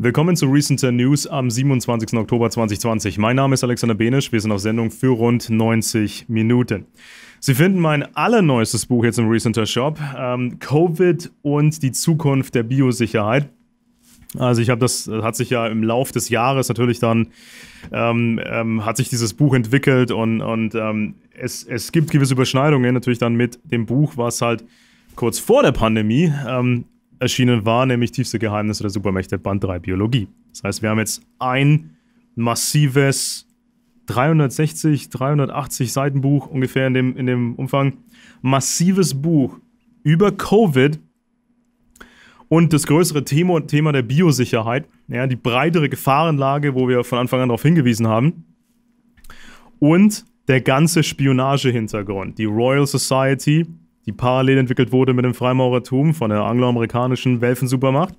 Willkommen zu Recenter News am 27. Oktober 2020. Mein Name ist Alexander Benisch. Wir sind auf Sendung für rund 90 Minuten. Sie finden mein allerneuestes Buch jetzt im Recenter Shop: ähm, Covid und die Zukunft der Biosicherheit. Also ich habe das, hat sich ja im Lauf des Jahres natürlich dann, ähm, ähm, hat sich dieses Buch entwickelt und, und ähm, es, es gibt gewisse Überschneidungen natürlich dann mit dem Buch, was halt kurz vor der Pandemie ähm, erschienen war, nämlich Tiefste Geheimnisse der Supermächte, Band 3 Biologie. Das heißt, wir haben jetzt ein massives 360, 380 Seitenbuch ungefähr in dem, in dem Umfang. Massives Buch über Covid und das größere Thema, Thema der Biosicherheit, ja, die breitere Gefahrenlage, wo wir von Anfang an darauf hingewiesen haben. Und der ganze Spionagehintergrund, die Royal Society, die parallel entwickelt wurde mit dem Freimaurertum von der angloamerikanischen Welfensupermacht.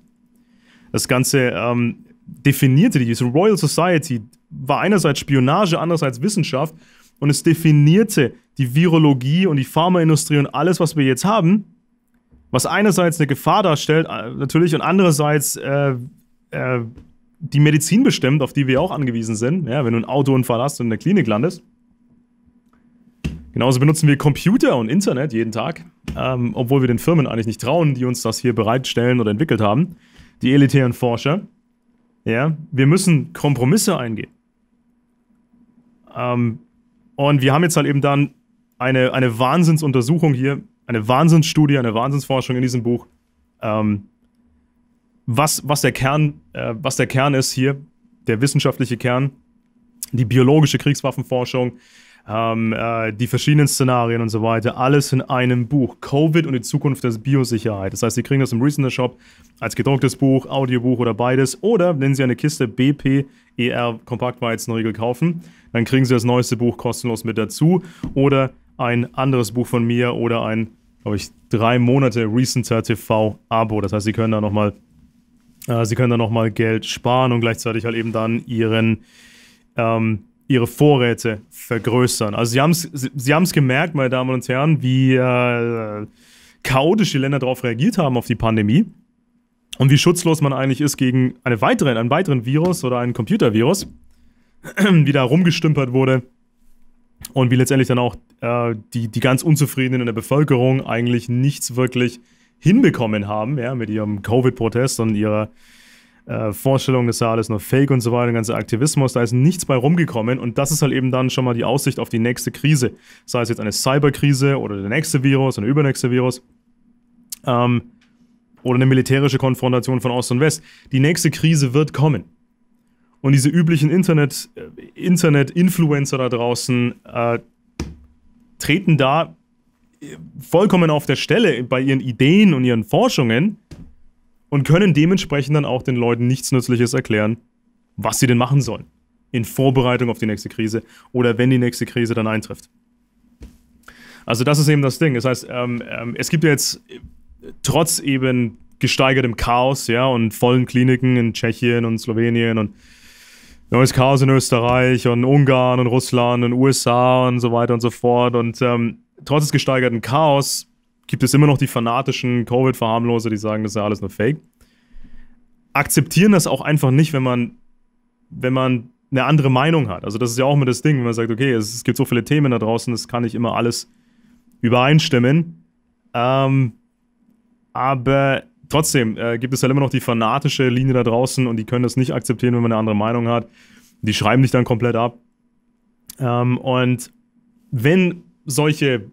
Das Ganze ähm, definierte die, Royal Society war einerseits Spionage, andererseits Wissenschaft und es definierte die Virologie und die Pharmaindustrie und alles, was wir jetzt haben, was einerseits eine Gefahr darstellt, äh, natürlich, und andererseits äh, äh, die Medizin bestimmt, auf die wir auch angewiesen sind. Ja, wenn du einen Autounfall hast und in der Klinik landest, Genauso benutzen wir Computer und Internet jeden Tag, ähm, obwohl wir den Firmen eigentlich nicht trauen, die uns das hier bereitstellen oder entwickelt haben, die elitären Forscher. Ja, wir müssen Kompromisse eingehen. Ähm, und wir haben jetzt halt eben dann eine, eine Wahnsinnsuntersuchung hier, eine Wahnsinnsstudie, eine Wahnsinnsforschung in diesem Buch, ähm, was, was, der Kern, äh, was der Kern ist hier, der wissenschaftliche Kern, die biologische Kriegswaffenforschung, ähm, äh, die verschiedenen Szenarien und so weiter, alles in einem Buch. Covid und die Zukunft der Biosicherheit. Das heißt, Sie kriegen das im Reasoner Shop als gedrucktes Buch, Audiobuch oder beides. Oder wenn Sie eine Kiste BPER Kompaktweizenriegel kaufen, dann kriegen Sie das neueste Buch kostenlos mit dazu. Oder ein anderes Buch von mir oder ein, glaube ich, drei Monate Recenter TV-Abo. Das heißt, Sie können da nochmal äh, Sie können dann nochmal Geld sparen und gleichzeitig halt eben dann ihren ähm, ihre Vorräte vergrößern. Also sie haben es sie haben's gemerkt, meine Damen und Herren, wie äh, chaotisch die Länder darauf reagiert haben, auf die Pandemie. Und wie schutzlos man eigentlich ist gegen eine weitere, einen weiteren Virus oder einen Computervirus, wie da rumgestümpert wurde. Und wie letztendlich dann auch äh, die, die ganz Unzufriedenen in der Bevölkerung eigentlich nichts wirklich hinbekommen haben, ja, mit ihrem Covid-Protest und ihrer äh, Vorstellung, das sei ja alles nur Fake und so weiter, der ganze Aktivismus, da ist nichts bei rumgekommen und das ist halt eben dann schon mal die Aussicht auf die nächste Krise, sei es jetzt eine Cyberkrise oder der nächste Virus oder der übernächste Virus ähm, oder eine militärische Konfrontation von Ost und West. Die nächste Krise wird kommen. Und diese üblichen äh, Internet-Influencer Internet, Internet da draußen äh, treten da äh, vollkommen auf der Stelle bei ihren Ideen und ihren Forschungen und können dementsprechend dann auch den Leuten nichts Nützliches erklären, was sie denn machen sollen in Vorbereitung auf die nächste Krise oder wenn die nächste Krise dann eintrifft. Also das ist eben das Ding. Das heißt, ähm, ähm, es gibt jetzt trotz eben gesteigertem Chaos, ja, und vollen Kliniken in Tschechien und Slowenien und neues Chaos in Österreich und Ungarn und Russland und USA und so weiter und so fort. Und ähm, trotz des gesteigerten Chaos gibt es immer noch die fanatischen covid verharmlose die sagen, das ist ja alles nur Fake. Akzeptieren das auch einfach nicht, wenn man, wenn man eine andere Meinung hat. Also das ist ja auch immer das Ding, wenn man sagt, okay, es, gibt so viele Themen da draußen, das kann nicht immer alles übereinstimmen. Ähm, aber trotzdem äh, gibt es halt immer noch die fanatische Linie da draußen und die können das nicht akzeptieren, wenn man eine andere Meinung hat. Die schreiben dich dann komplett ab. Ähm, und wenn solche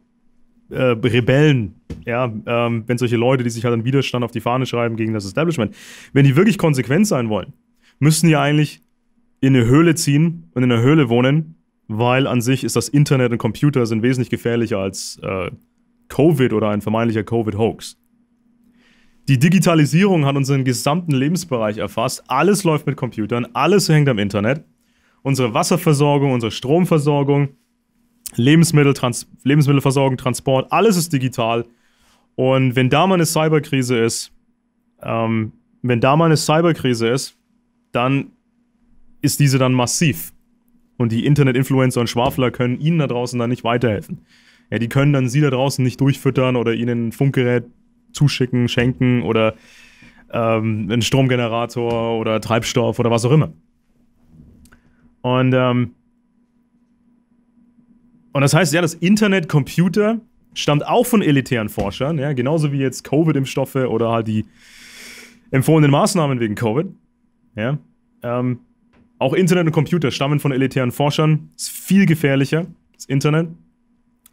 äh, Rebellen ja, ähm, wenn solche Leute, die sich halt einen Widerstand auf die Fahne schreiben gegen das Establishment, wenn die wirklich konsequent sein wollen, müssen die eigentlich in eine Höhle ziehen und in einer Höhle wohnen, weil an sich ist das Internet und Computer sind wesentlich gefährlicher als äh, Covid oder ein vermeintlicher Covid-Hoax. Die Digitalisierung hat unseren gesamten Lebensbereich erfasst. Alles läuft mit Computern, alles hängt am Internet. Unsere Wasserversorgung, unsere Stromversorgung, Lebensmittel, Trans Lebensmittelversorgung, Transport, alles ist digital. Und wenn da mal eine Cyberkrise ist, ähm, wenn da mal eine Cyberkrise ist, dann ist diese dann massiv. Und die Internet-Influencer und Schwafler können ihnen da draußen dann nicht weiterhelfen. Ja, die können dann sie da draußen nicht durchfüttern oder ihnen ein Funkgerät zuschicken, schenken oder ähm, einen Stromgenerator oder Treibstoff oder was auch immer. Und, ähm, und das heißt, ja, das Internet, Computer stammt auch von elitären Forschern, ja, genauso wie jetzt Covid-Impfstoffe oder halt die empfohlenen Maßnahmen wegen Covid. Ja. Ähm, auch Internet und Computer stammen von elitären Forschern. Ist viel gefährlicher, das Internet.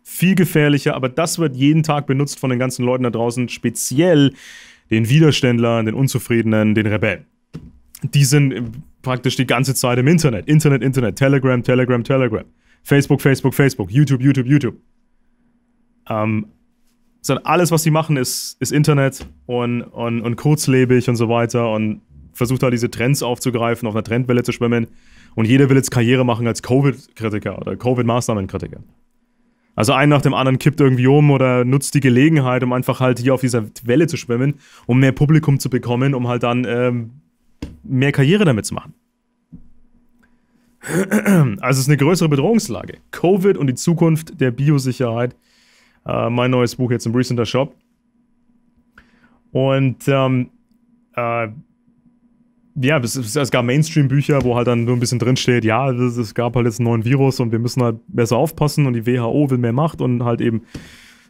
Viel gefährlicher, aber das wird jeden Tag benutzt von den ganzen Leuten da draußen, speziell den Widerständlern, den Unzufriedenen, den Rebellen. Die sind äh, praktisch die ganze Zeit im Internet. Internet, Internet, Telegram, Telegram, Telegram. Facebook, Facebook, Facebook, YouTube, YouTube, YouTube. Ähm, sondern alles, was sie machen, ist, ist Internet und, und, und kurzlebig und so weiter und versucht da diese Trends aufzugreifen, auf einer Trendwelle zu schwimmen. Und jeder will jetzt Karriere machen als Covid-Kritiker oder covid maßnahmen kritiker Also ein nach dem anderen kippt irgendwie um oder nutzt die Gelegenheit, um einfach halt hier auf dieser Welle zu schwimmen, um mehr Publikum zu bekommen, um halt dann ähm, mehr Karriere damit zu machen. Also es ist eine größere Bedrohungslage. Covid und die Zukunft der Biosicherheit äh, mein neues Buch jetzt im Recenter Shop. Und ähm, äh, ja, es, es gab Mainstream-Bücher, wo halt dann nur ein bisschen drinsteht, ja, es, es gab halt jetzt einen neuen Virus und wir müssen halt besser aufpassen und die WHO will mehr Macht und halt eben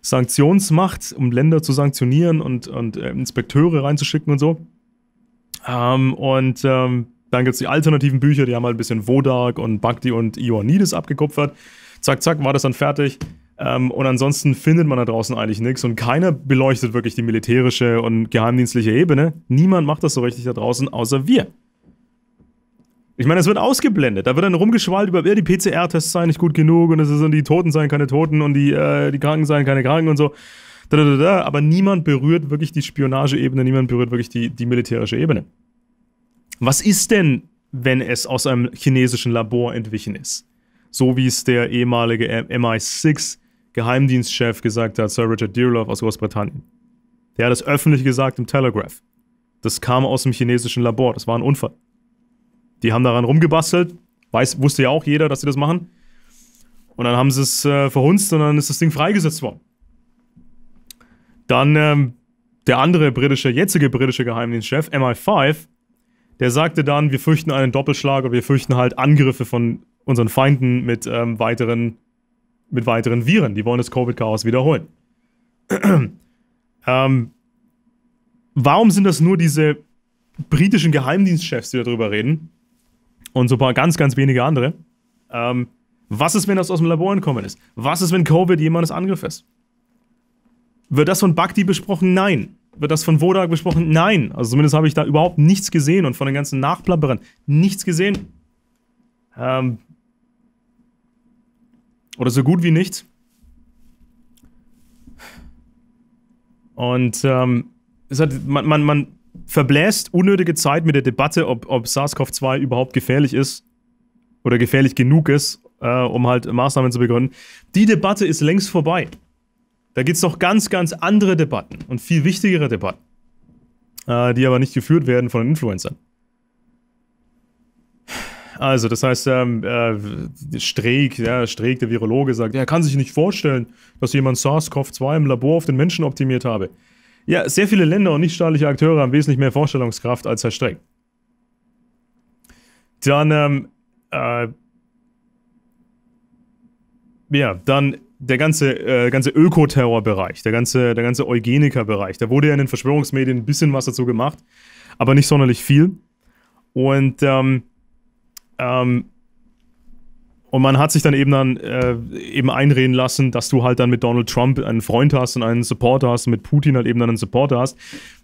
Sanktionsmacht, um Länder zu sanktionieren und, und äh, Inspekteure reinzuschicken und so. Ähm, und ähm, dann gibt es die alternativen Bücher, die haben halt ein bisschen Wodak und Bhakti und Ioannidis abgekupfert. Zack, zack, war das dann fertig. Ähm, und ansonsten findet man da draußen eigentlich nichts und keiner beleuchtet wirklich die militärische und geheimdienstliche Ebene. Niemand macht das so richtig da draußen, außer wir. Ich meine, es wird ausgeblendet. Da wird dann rumgeschwallt über, die PCR-Tests seien nicht gut genug und es ist die Toten seien keine Toten und die, äh, die Kranken seien keine Kranken und so. Da, da, da, aber niemand berührt wirklich die Spionageebene, niemand berührt wirklich die, die militärische Ebene. Was ist denn, wenn es aus einem chinesischen Labor entwichen ist? So wie es der ehemalige MI6 Geheimdienstchef gesagt hat, Sir Richard Dearlove aus Großbritannien. Der hat es öffentlich gesagt im Telegraph. Das kam aus dem chinesischen Labor, das war ein Unfall. Die haben daran rumgebastelt, Weiß, wusste ja auch jeder, dass sie das machen. Und dann haben sie es äh, verhunzt und dann ist das Ding freigesetzt worden. Dann ähm, der andere britische, jetzige britische Geheimdienstchef, MI5, der sagte dann, wir fürchten einen Doppelschlag oder wir fürchten halt Angriffe von unseren Feinden mit ähm, weiteren mit weiteren Viren. Die wollen das Covid-Chaos wiederholen. ähm, warum sind das nur diese britischen Geheimdienstchefs, die darüber reden? Und so ein paar ganz, ganz wenige andere. Ähm, was ist, wenn das aus dem Labor entkommen ist? Was ist, wenn Covid jemandes Angriff ist? Wird das von Bhakti besprochen? Nein. Wird das von Vodak besprochen? Nein. Also zumindest habe ich da überhaupt nichts gesehen und von den ganzen Nachplapperern nichts gesehen. Ähm, oder so gut wie nichts. Und ähm, es hat, man, man, man verbläst unnötige Zeit mit der Debatte, ob, ob SARS-CoV-2 überhaupt gefährlich ist oder gefährlich genug ist, äh, um halt Maßnahmen zu begründen. Die Debatte ist längst vorbei. Da gibt es noch ganz, ganz andere Debatten und viel wichtigere Debatten, äh, die aber nicht geführt werden von den Influencern. Also, das heißt, ähm, äh, Streeck, ja, Streeck, der Virologe, sagt, er kann sich nicht vorstellen, dass jemand SARS-CoV-2 im Labor auf den Menschen optimiert habe. Ja, sehr viele Länder und nichtstaatliche Akteure haben wesentlich mehr Vorstellungskraft als Herr Streeck. Dann, ähm, äh, ja, dann der ganze, äh, ganze Ökoterrorbereich, der ganze, der ganze Eugenikerbereich. Da wurde ja in den Verschwörungsmedien ein bisschen was dazu gemacht, aber nicht sonderlich viel. Und ähm, ähm, und man hat sich dann eben dann äh, eben einreden lassen, dass du halt dann mit Donald Trump einen Freund hast und einen Supporter hast und mit Putin halt eben dann einen Supporter hast.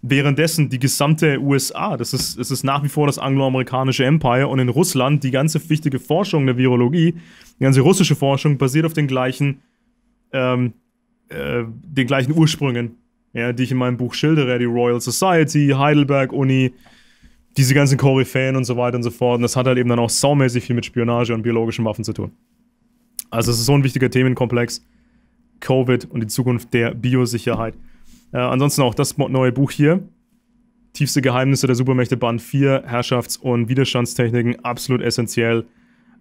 Währenddessen die gesamte USA, das ist, es ist nach wie vor das angloamerikanische Empire und in Russland die ganze wichtige Forschung der Virologie, die ganze russische Forschung basiert auf den gleichen, ähm, äh, den gleichen Ursprüngen, ja, die ich in meinem Buch schildere, die Royal Society, Heidelberg Uni, diese ganzen Koryphäen und so weiter und so fort. Und das hat halt eben dann auch saumäßig viel mit Spionage und biologischen Waffen zu tun. Also es ist so ein wichtiger Themenkomplex. Covid und die Zukunft der Biosicherheit. Äh, ansonsten auch das neue Buch hier. Tiefste Geheimnisse der Supermächte Band 4, Herrschafts- und Widerstandstechniken, absolut essentiell.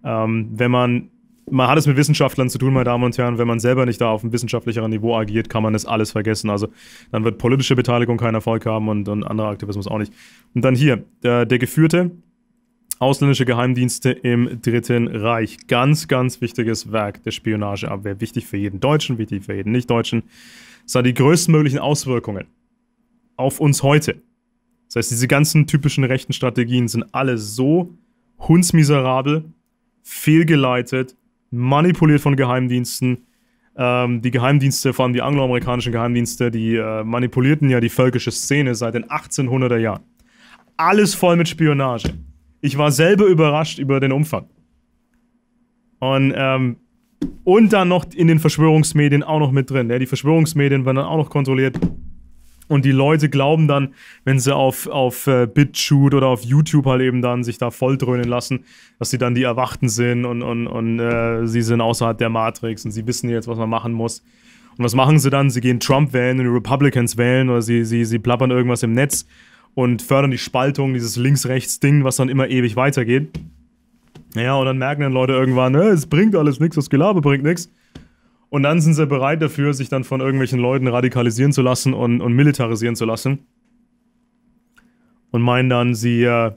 Ähm, wenn man man hat es mit Wissenschaftlern zu tun, meine Damen und Herren. Wenn man selber nicht da auf einem wissenschaftlicheren Niveau agiert, kann man das alles vergessen. Also dann wird politische Beteiligung keinen Erfolg haben und, und anderer Aktivismus auch nicht. Und dann hier, äh, der Geführte, ausländische Geheimdienste im Dritten Reich. Ganz, ganz wichtiges Werk der Spionageabwehr. Wichtig für jeden Deutschen, wichtig für jeden Nichtdeutschen. Es hat die größtmöglichen Auswirkungen auf uns heute. Das heißt, diese ganzen typischen rechten Strategien sind alle so hundsmiserabel, fehlgeleitet, manipuliert von Geheimdiensten. Ähm, die Geheimdienste, vor allem die angloamerikanischen Geheimdienste, die äh, manipulierten ja die völkische Szene seit den 1800er Jahren. Alles voll mit Spionage. Ich war selber überrascht über den Umfang. Und, ähm, und dann noch in den Verschwörungsmedien auch noch mit drin. Ja? Die Verschwörungsmedien werden dann auch noch kontrolliert. Und die Leute glauben dann, wenn sie auf, auf äh, BitChute oder auf YouTube halt eben dann sich da voll dröhnen lassen, dass sie dann die Erwachten sind und, und, und äh, sie sind außerhalb der Matrix und sie wissen jetzt, was man machen muss. Und was machen sie dann? Sie gehen Trump wählen und die Republicans wählen oder sie, sie, sie plappern irgendwas im Netz und fördern die Spaltung, dieses Links-Rechts-Ding, was dann immer ewig weitergeht. Ja, und dann merken dann Leute irgendwann, ne, es bringt alles nichts, das Gelaber bringt nichts. Und dann sind sie bereit dafür, sich dann von irgendwelchen Leuten radikalisieren zu lassen und, und militarisieren zu lassen. Und meinen dann, sie, äh,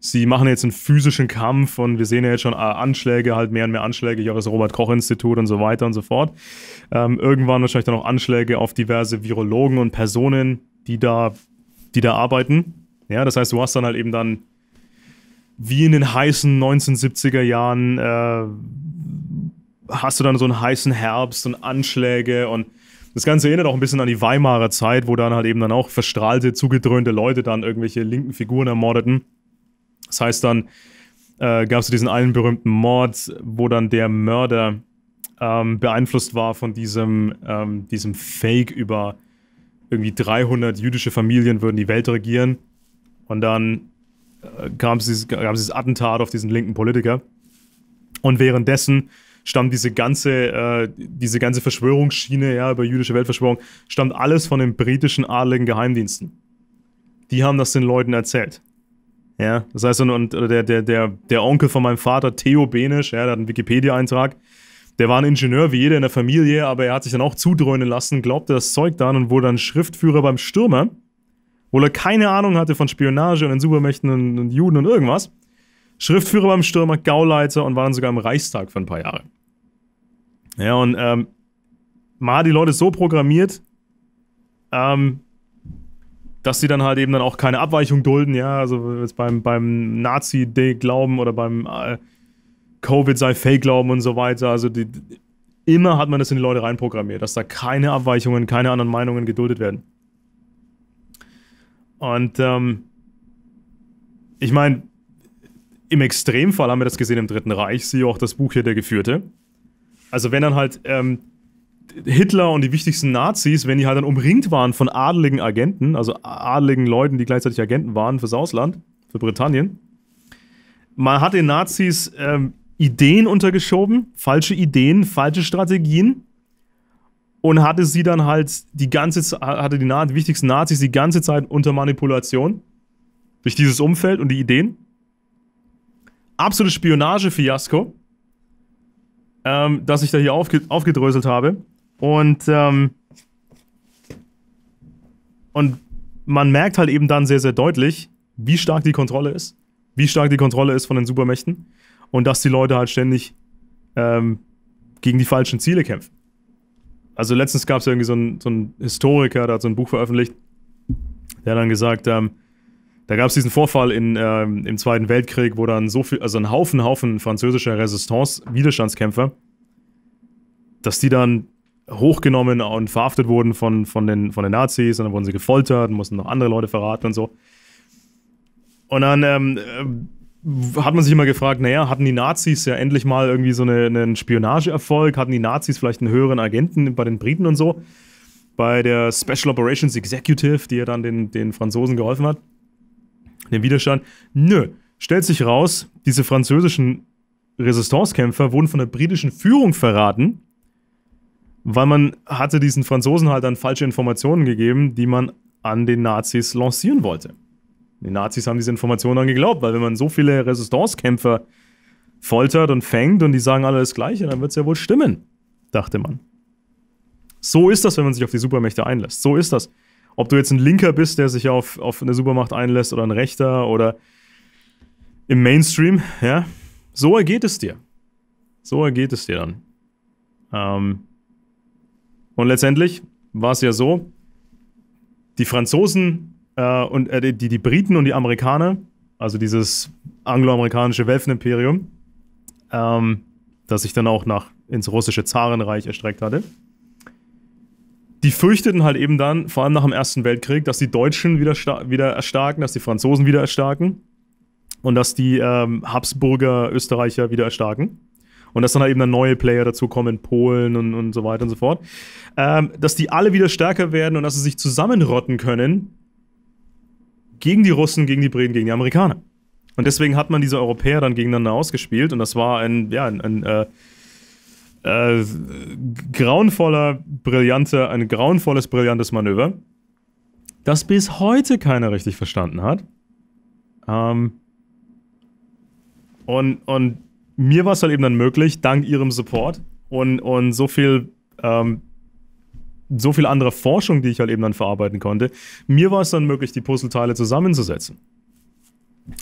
sie machen jetzt einen physischen Kampf und wir sehen ja jetzt schon äh, Anschläge, halt mehr und mehr Anschläge, hier auch das Robert-Koch-Institut und so weiter und so fort. Ähm, irgendwann wahrscheinlich dann auch Anschläge auf diverse Virologen und Personen, die da, die da arbeiten. Ja, das heißt, du hast dann halt eben dann wie in den heißen 1970er Jahren äh, hast du dann so einen heißen Herbst und Anschläge und das Ganze erinnert auch ein bisschen an die Weimarer Zeit, wo dann halt eben dann auch verstrahlte, zugedröhnte Leute dann irgendwelche linken Figuren ermordeten. Das heißt dann, äh, gab es diesen einen berühmten Mord, wo dann der Mörder ähm, beeinflusst war von diesem, ähm, diesem Fake über irgendwie 300 jüdische Familien würden die Welt regieren. Und dann äh, gab es dieses, dieses Attentat auf diesen linken Politiker. Und währenddessen stammt diese ganze, äh, diese ganze Verschwörungsschiene ja, über jüdische Weltverschwörung, stammt alles von den britischen adligen Geheimdiensten. Die haben das den Leuten erzählt. Ja, das heißt, und, und der, der, der, der Onkel von meinem Vater, Theo Benisch, ja, der hat einen Wikipedia-Eintrag, der war ein Ingenieur wie jeder in der Familie, aber er hat sich dann auch zudröhnen lassen, glaubte das Zeug dann und wurde dann Schriftführer beim Stürmer, wo er keine Ahnung hatte von Spionage und den Supermächten und, und Juden und irgendwas. Schriftführer beim Stürmer, Gauleiter und war dann sogar im Reichstag für ein paar Jahre. Ja, und ähm, man hat die Leute so programmiert, ähm, dass sie dann halt eben dann auch keine Abweichung dulden, ja, also jetzt beim, beim Nazi-Glauben oder beim äh, Covid sei Fake-Glauben und so weiter, also die, immer hat man das in die Leute reinprogrammiert, dass da keine Abweichungen, keine anderen Meinungen geduldet werden. Und ähm, ich meine, im Extremfall haben wir das gesehen im Dritten Reich, siehe auch das Buch hier Der Geführte. Also wenn dann halt ähm, Hitler und die wichtigsten Nazis, wenn die halt dann umringt waren von adeligen Agenten, also adeligen Leuten, die gleichzeitig Agenten waren fürs Ausland, für Britannien, man hat den Nazis ähm, Ideen untergeschoben, falsche Ideen, falsche Strategien und hatte sie dann halt die ganze Zeit, hatte die, die wichtigsten Nazis die ganze Zeit unter Manipulation durch dieses Umfeld und die Ideen. Absolutes Spionagefiasko ähm, das ich da hier aufge aufgedröselt habe. Und, ähm, und man merkt halt eben dann sehr, sehr deutlich, wie stark die Kontrolle ist, wie stark die Kontrolle ist von den Supermächten und dass die Leute halt ständig ähm, gegen die falschen Ziele kämpfen. Also letztens gab es irgendwie so einen, so Historiker, der hat so ein Buch veröffentlicht, der hat dann gesagt, ähm, da gab es diesen Vorfall in, ähm, im Zweiten Weltkrieg, wo dann so viel, also ein Haufen, Haufen französischer Resistance-Widerstandskämpfer, dass die dann hochgenommen und verhaftet wurden von, von, den, von den Nazis und dann wurden sie gefoltert und mussten noch andere Leute verraten und so. Und dann ähm, äh, hat man sich immer gefragt, naja, hatten die Nazis ja endlich mal irgendwie so eine, einen Spionageerfolg? Hatten die Nazis vielleicht einen höheren Agenten bei den Briten und so? Bei der Special Operations Executive, die ja dann den, den Franzosen geholfen hat den Widerstand, nö, stellt sich raus, diese französischen Resistancekämpfer wurden von der britischen Führung verraten, weil man hatte diesen Franzosen halt dann falsche Informationen gegeben, die man an den Nazis lancieren wollte. Die Nazis haben diese Informationen dann geglaubt, weil wenn man so viele Resistancekämpfer foltert und fängt und die sagen alle das Gleiche, dann wird es ja wohl stimmen, dachte man. So ist das, wenn man sich auf die Supermächte einlässt. So ist das ob du jetzt ein Linker bist, der sich auf, auf eine Supermacht einlässt oder ein Rechter oder im Mainstream, ja, so ergeht es dir. So ergeht es dir dann. Ähm und letztendlich war es ja so, die Franzosen äh, und äh, die, die Briten und die Amerikaner, also dieses angloamerikanische Welfenimperium, ähm, das sich dann auch nach ins russische Zarenreich erstreckt hatte, die fürchteten halt eben dann, vor allem nach dem Ersten Weltkrieg, dass die Deutschen wieder, wieder erstarken, dass die Franzosen wieder erstarken und dass die ähm, Habsburger Österreicher wieder erstarken. Und dass dann halt eben dann neue Player dazukommen, Polen und, und so weiter und so fort. Ähm, dass die alle wieder stärker werden und dass sie sich zusammenrotten können gegen die Russen, gegen die Briten, gegen die Amerikaner. Und deswegen hat man diese Europäer dann gegeneinander ausgespielt und das war ein, ja, ein, ein äh, äh, grauenvoller, brillante, ein grauenvolles, brillantes Manöver, das bis heute keiner richtig verstanden hat. Ähm und, und mir war es halt eben dann möglich, dank ihrem Support und, und so viel ähm, so viel andere Forschung, die ich halt eben dann verarbeiten konnte. Mir war es dann möglich, die Puzzleteile zusammenzusetzen.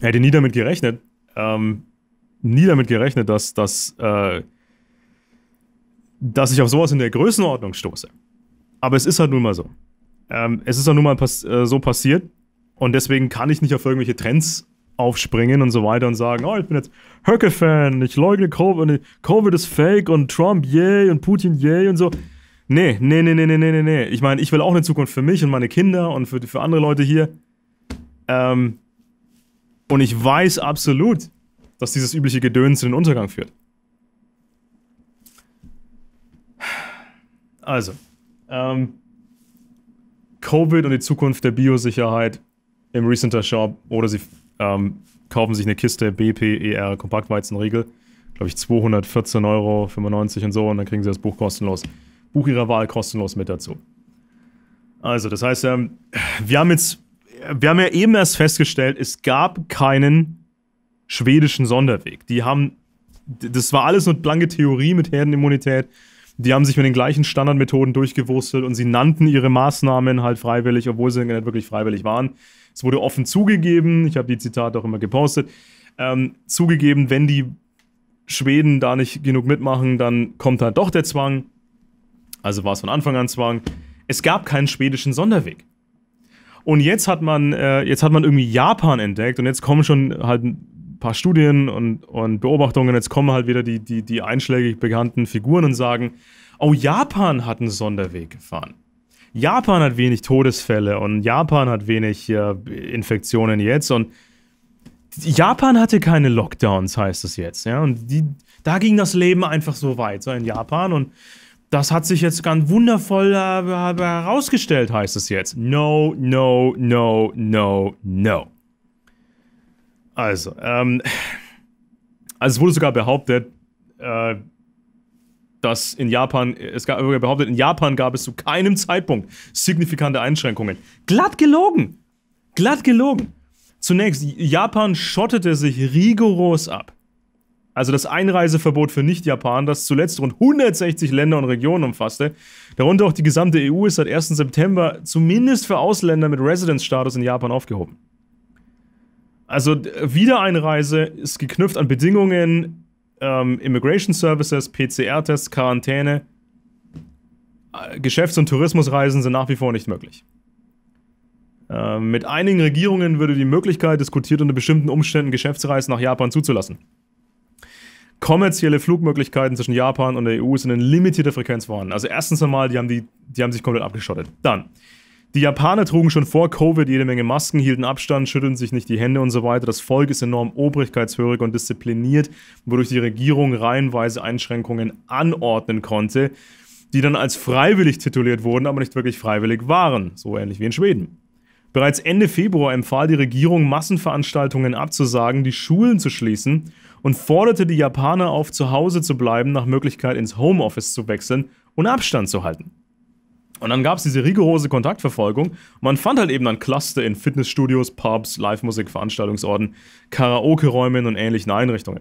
Hätte nie damit gerechnet, ähm, nie damit gerechnet, dass, dass äh, dass ich auf sowas in der Größenordnung stoße. Aber es ist halt nun mal so. Ähm, es ist halt nun mal pass äh, so passiert. Und deswegen kann ich nicht auf irgendwelche Trends aufspringen und so weiter und sagen, oh, ich bin jetzt Höcke-Fan, ich leugne Covid, Covid ist fake und Trump yay und Putin yay und so. Nee, nee, nee, nee, nee, nee, nee. Ich meine, ich will auch eine Zukunft für mich und meine Kinder und für, für andere Leute hier. Ähm, und ich weiß absolut, dass dieses übliche Gedöns in den Untergang führt. Also, ähm, Covid und die Zukunft der Biosicherheit im Recenter Shop oder Sie ähm, kaufen sich eine Kiste BPER Kompaktweizenriegel, glaube ich 214,95 Euro und so und dann kriegen Sie das Buch kostenlos. Buch Ihrer Wahl kostenlos mit dazu. Also, das heißt, ähm, wir haben jetzt, wir haben ja eben erst festgestellt, es gab keinen schwedischen Sonderweg. Die haben, das war alles nur blanke Theorie mit Herdenimmunität die haben sich mit den gleichen Standardmethoden durchgewurstelt und sie nannten ihre Maßnahmen halt freiwillig, obwohl sie nicht wirklich freiwillig waren. Es wurde offen zugegeben, ich habe die Zitate auch immer gepostet, ähm, zugegeben, wenn die Schweden da nicht genug mitmachen, dann kommt halt doch der Zwang. Also war es von Anfang an Zwang. Es gab keinen schwedischen Sonderweg. Und jetzt hat man, äh, jetzt hat man irgendwie Japan entdeckt und jetzt kommen schon halt paar Studien und, und Beobachtungen. Jetzt kommen halt wieder die, die, die einschlägig bekannten Figuren und sagen, oh, Japan hat einen Sonderweg gefahren. Japan hat wenig Todesfälle und Japan hat wenig äh, Infektionen jetzt und Japan hatte keine Lockdowns, heißt es jetzt. Ja? Und die, da ging das Leben einfach so weit, so in Japan. Und das hat sich jetzt ganz wundervoll äh, herausgestellt, heißt es jetzt. No, no, no, no, no. Also, ähm, also es wurde sogar behauptet, äh, dass in Japan, es gab, behauptet, in Japan gab es zu keinem Zeitpunkt signifikante Einschränkungen. Glatt gelogen! Glatt gelogen! Zunächst, Japan schottete sich rigoros ab. Also das Einreiseverbot für Nicht-Japan, das zuletzt rund 160 Länder und Regionen umfasste, darunter auch die gesamte EU, ist seit 1. September zumindest für Ausländer mit Residence-Status in Japan aufgehoben. Also Wiedereinreise ist geknüpft an Bedingungen, ähm, Immigration Services, PCR-Tests, Quarantäne. Äh, Geschäfts- und Tourismusreisen sind nach wie vor nicht möglich. Äh, mit einigen Regierungen würde die Möglichkeit diskutiert, unter bestimmten Umständen Geschäftsreisen nach Japan zuzulassen. Kommerzielle Flugmöglichkeiten zwischen Japan und der EU sind in limitierter Frequenz vorhanden. Also erstens einmal, die haben, die, die haben sich komplett abgeschottet. Dann, die Japaner trugen schon vor Covid jede Menge Masken, hielten Abstand, schüttelten sich nicht die Hände und so weiter. Das Volk ist enorm obrigkeitshörig und diszipliniert, wodurch die Regierung reihenweise Einschränkungen anordnen konnte, die dann als freiwillig tituliert wurden, aber nicht wirklich freiwillig waren, so ähnlich wie in Schweden. Bereits Ende Februar empfahl die Regierung, Massenveranstaltungen abzusagen, die Schulen zu schließen und forderte die Japaner auf, zu Hause zu bleiben, nach Möglichkeit ins Homeoffice zu wechseln und Abstand zu halten. Und dann gab es diese rigorose Kontaktverfolgung. Man fand halt eben dann Cluster in Fitnessstudios, Pubs, Live-Musik, Veranstaltungsorten, Karaoke-Räumen und ähnlichen Einrichtungen.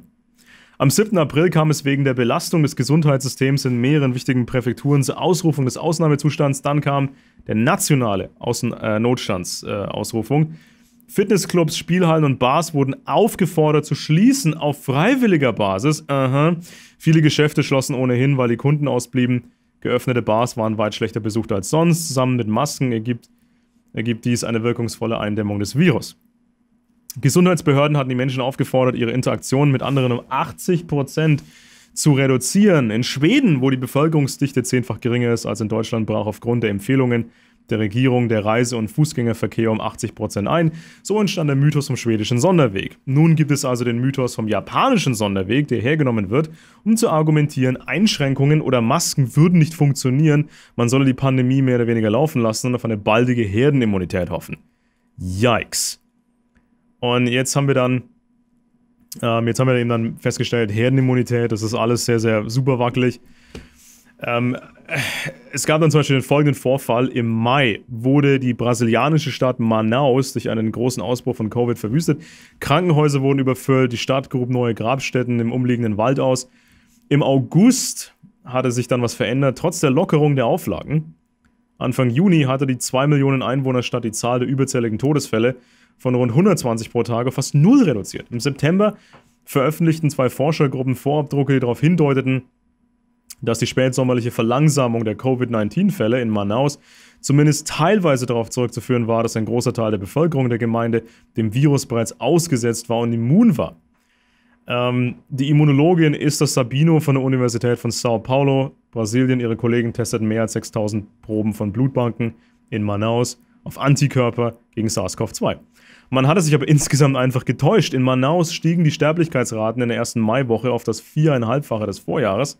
Am 7. April kam es wegen der Belastung des Gesundheitssystems in mehreren wichtigen Präfekturen zur Ausrufung des Ausnahmezustands. Dann kam der nationale äh, Notstandsausrufung. Äh, Fitnessclubs, Spielhallen und Bars wurden aufgefordert zu schließen auf freiwilliger Basis. Uh Viele Geschäfte schlossen ohnehin, weil die Kunden ausblieben. Geöffnete Bars waren weit schlechter besucht als sonst. Zusammen mit Masken ergibt, ergibt dies eine wirkungsvolle Eindämmung des Virus. Gesundheitsbehörden hatten die Menschen aufgefordert, ihre Interaktionen mit anderen um 80 Prozent zu reduzieren. In Schweden, wo die Bevölkerungsdichte zehnfach geringer ist als in Deutschland, brach aufgrund der Empfehlungen der Regierung der Reise- und Fußgängerverkehr um 80 Prozent ein. So entstand der Mythos vom schwedischen Sonderweg. Nun gibt es also den Mythos vom japanischen Sonderweg, der hergenommen wird, um zu argumentieren, Einschränkungen oder Masken würden nicht funktionieren, man solle die Pandemie mehr oder weniger laufen lassen und auf eine baldige Herdenimmunität hoffen. Yikes. Und jetzt haben wir dann ähm, jetzt haben wir eben dann festgestellt, Herdenimmunität, das ist alles sehr, sehr super wackelig. Ähm, es gab dann zum Beispiel den folgenden Vorfall. Im Mai wurde die brasilianische Stadt Manaus durch einen großen Ausbruch von Covid verwüstet. Krankenhäuser wurden überfüllt, die Stadt grub neue Grabstätten im umliegenden Wald aus. Im August hatte sich dann was verändert, trotz der Lockerung der Auflagen. Anfang Juni hatte die 2 Millionen Einwohnerstadt die Zahl der überzähligen Todesfälle von rund 120 pro Tag auf fast null reduziert. Im September veröffentlichten zwei Forschergruppen Vorabdrucke, die darauf hindeuteten, dass die spätsommerliche Verlangsamung der Covid-19-Fälle in Manaus zumindest teilweise darauf zurückzuführen war, dass ein großer Teil der Bevölkerung der Gemeinde dem Virus bereits ausgesetzt war und immun war. Ähm, die Immunologin Esther Sabino von der Universität von Sao Paulo, Brasilien, ihre Kollegen testeten mehr als 6000 Proben von Blutbanken in Manaus auf Antikörper gegen SARS-CoV-2. Man hatte sich aber insgesamt einfach getäuscht. In Manaus stiegen die Sterblichkeitsraten in der ersten Maiwoche auf das viereinhalbfache des Vorjahres.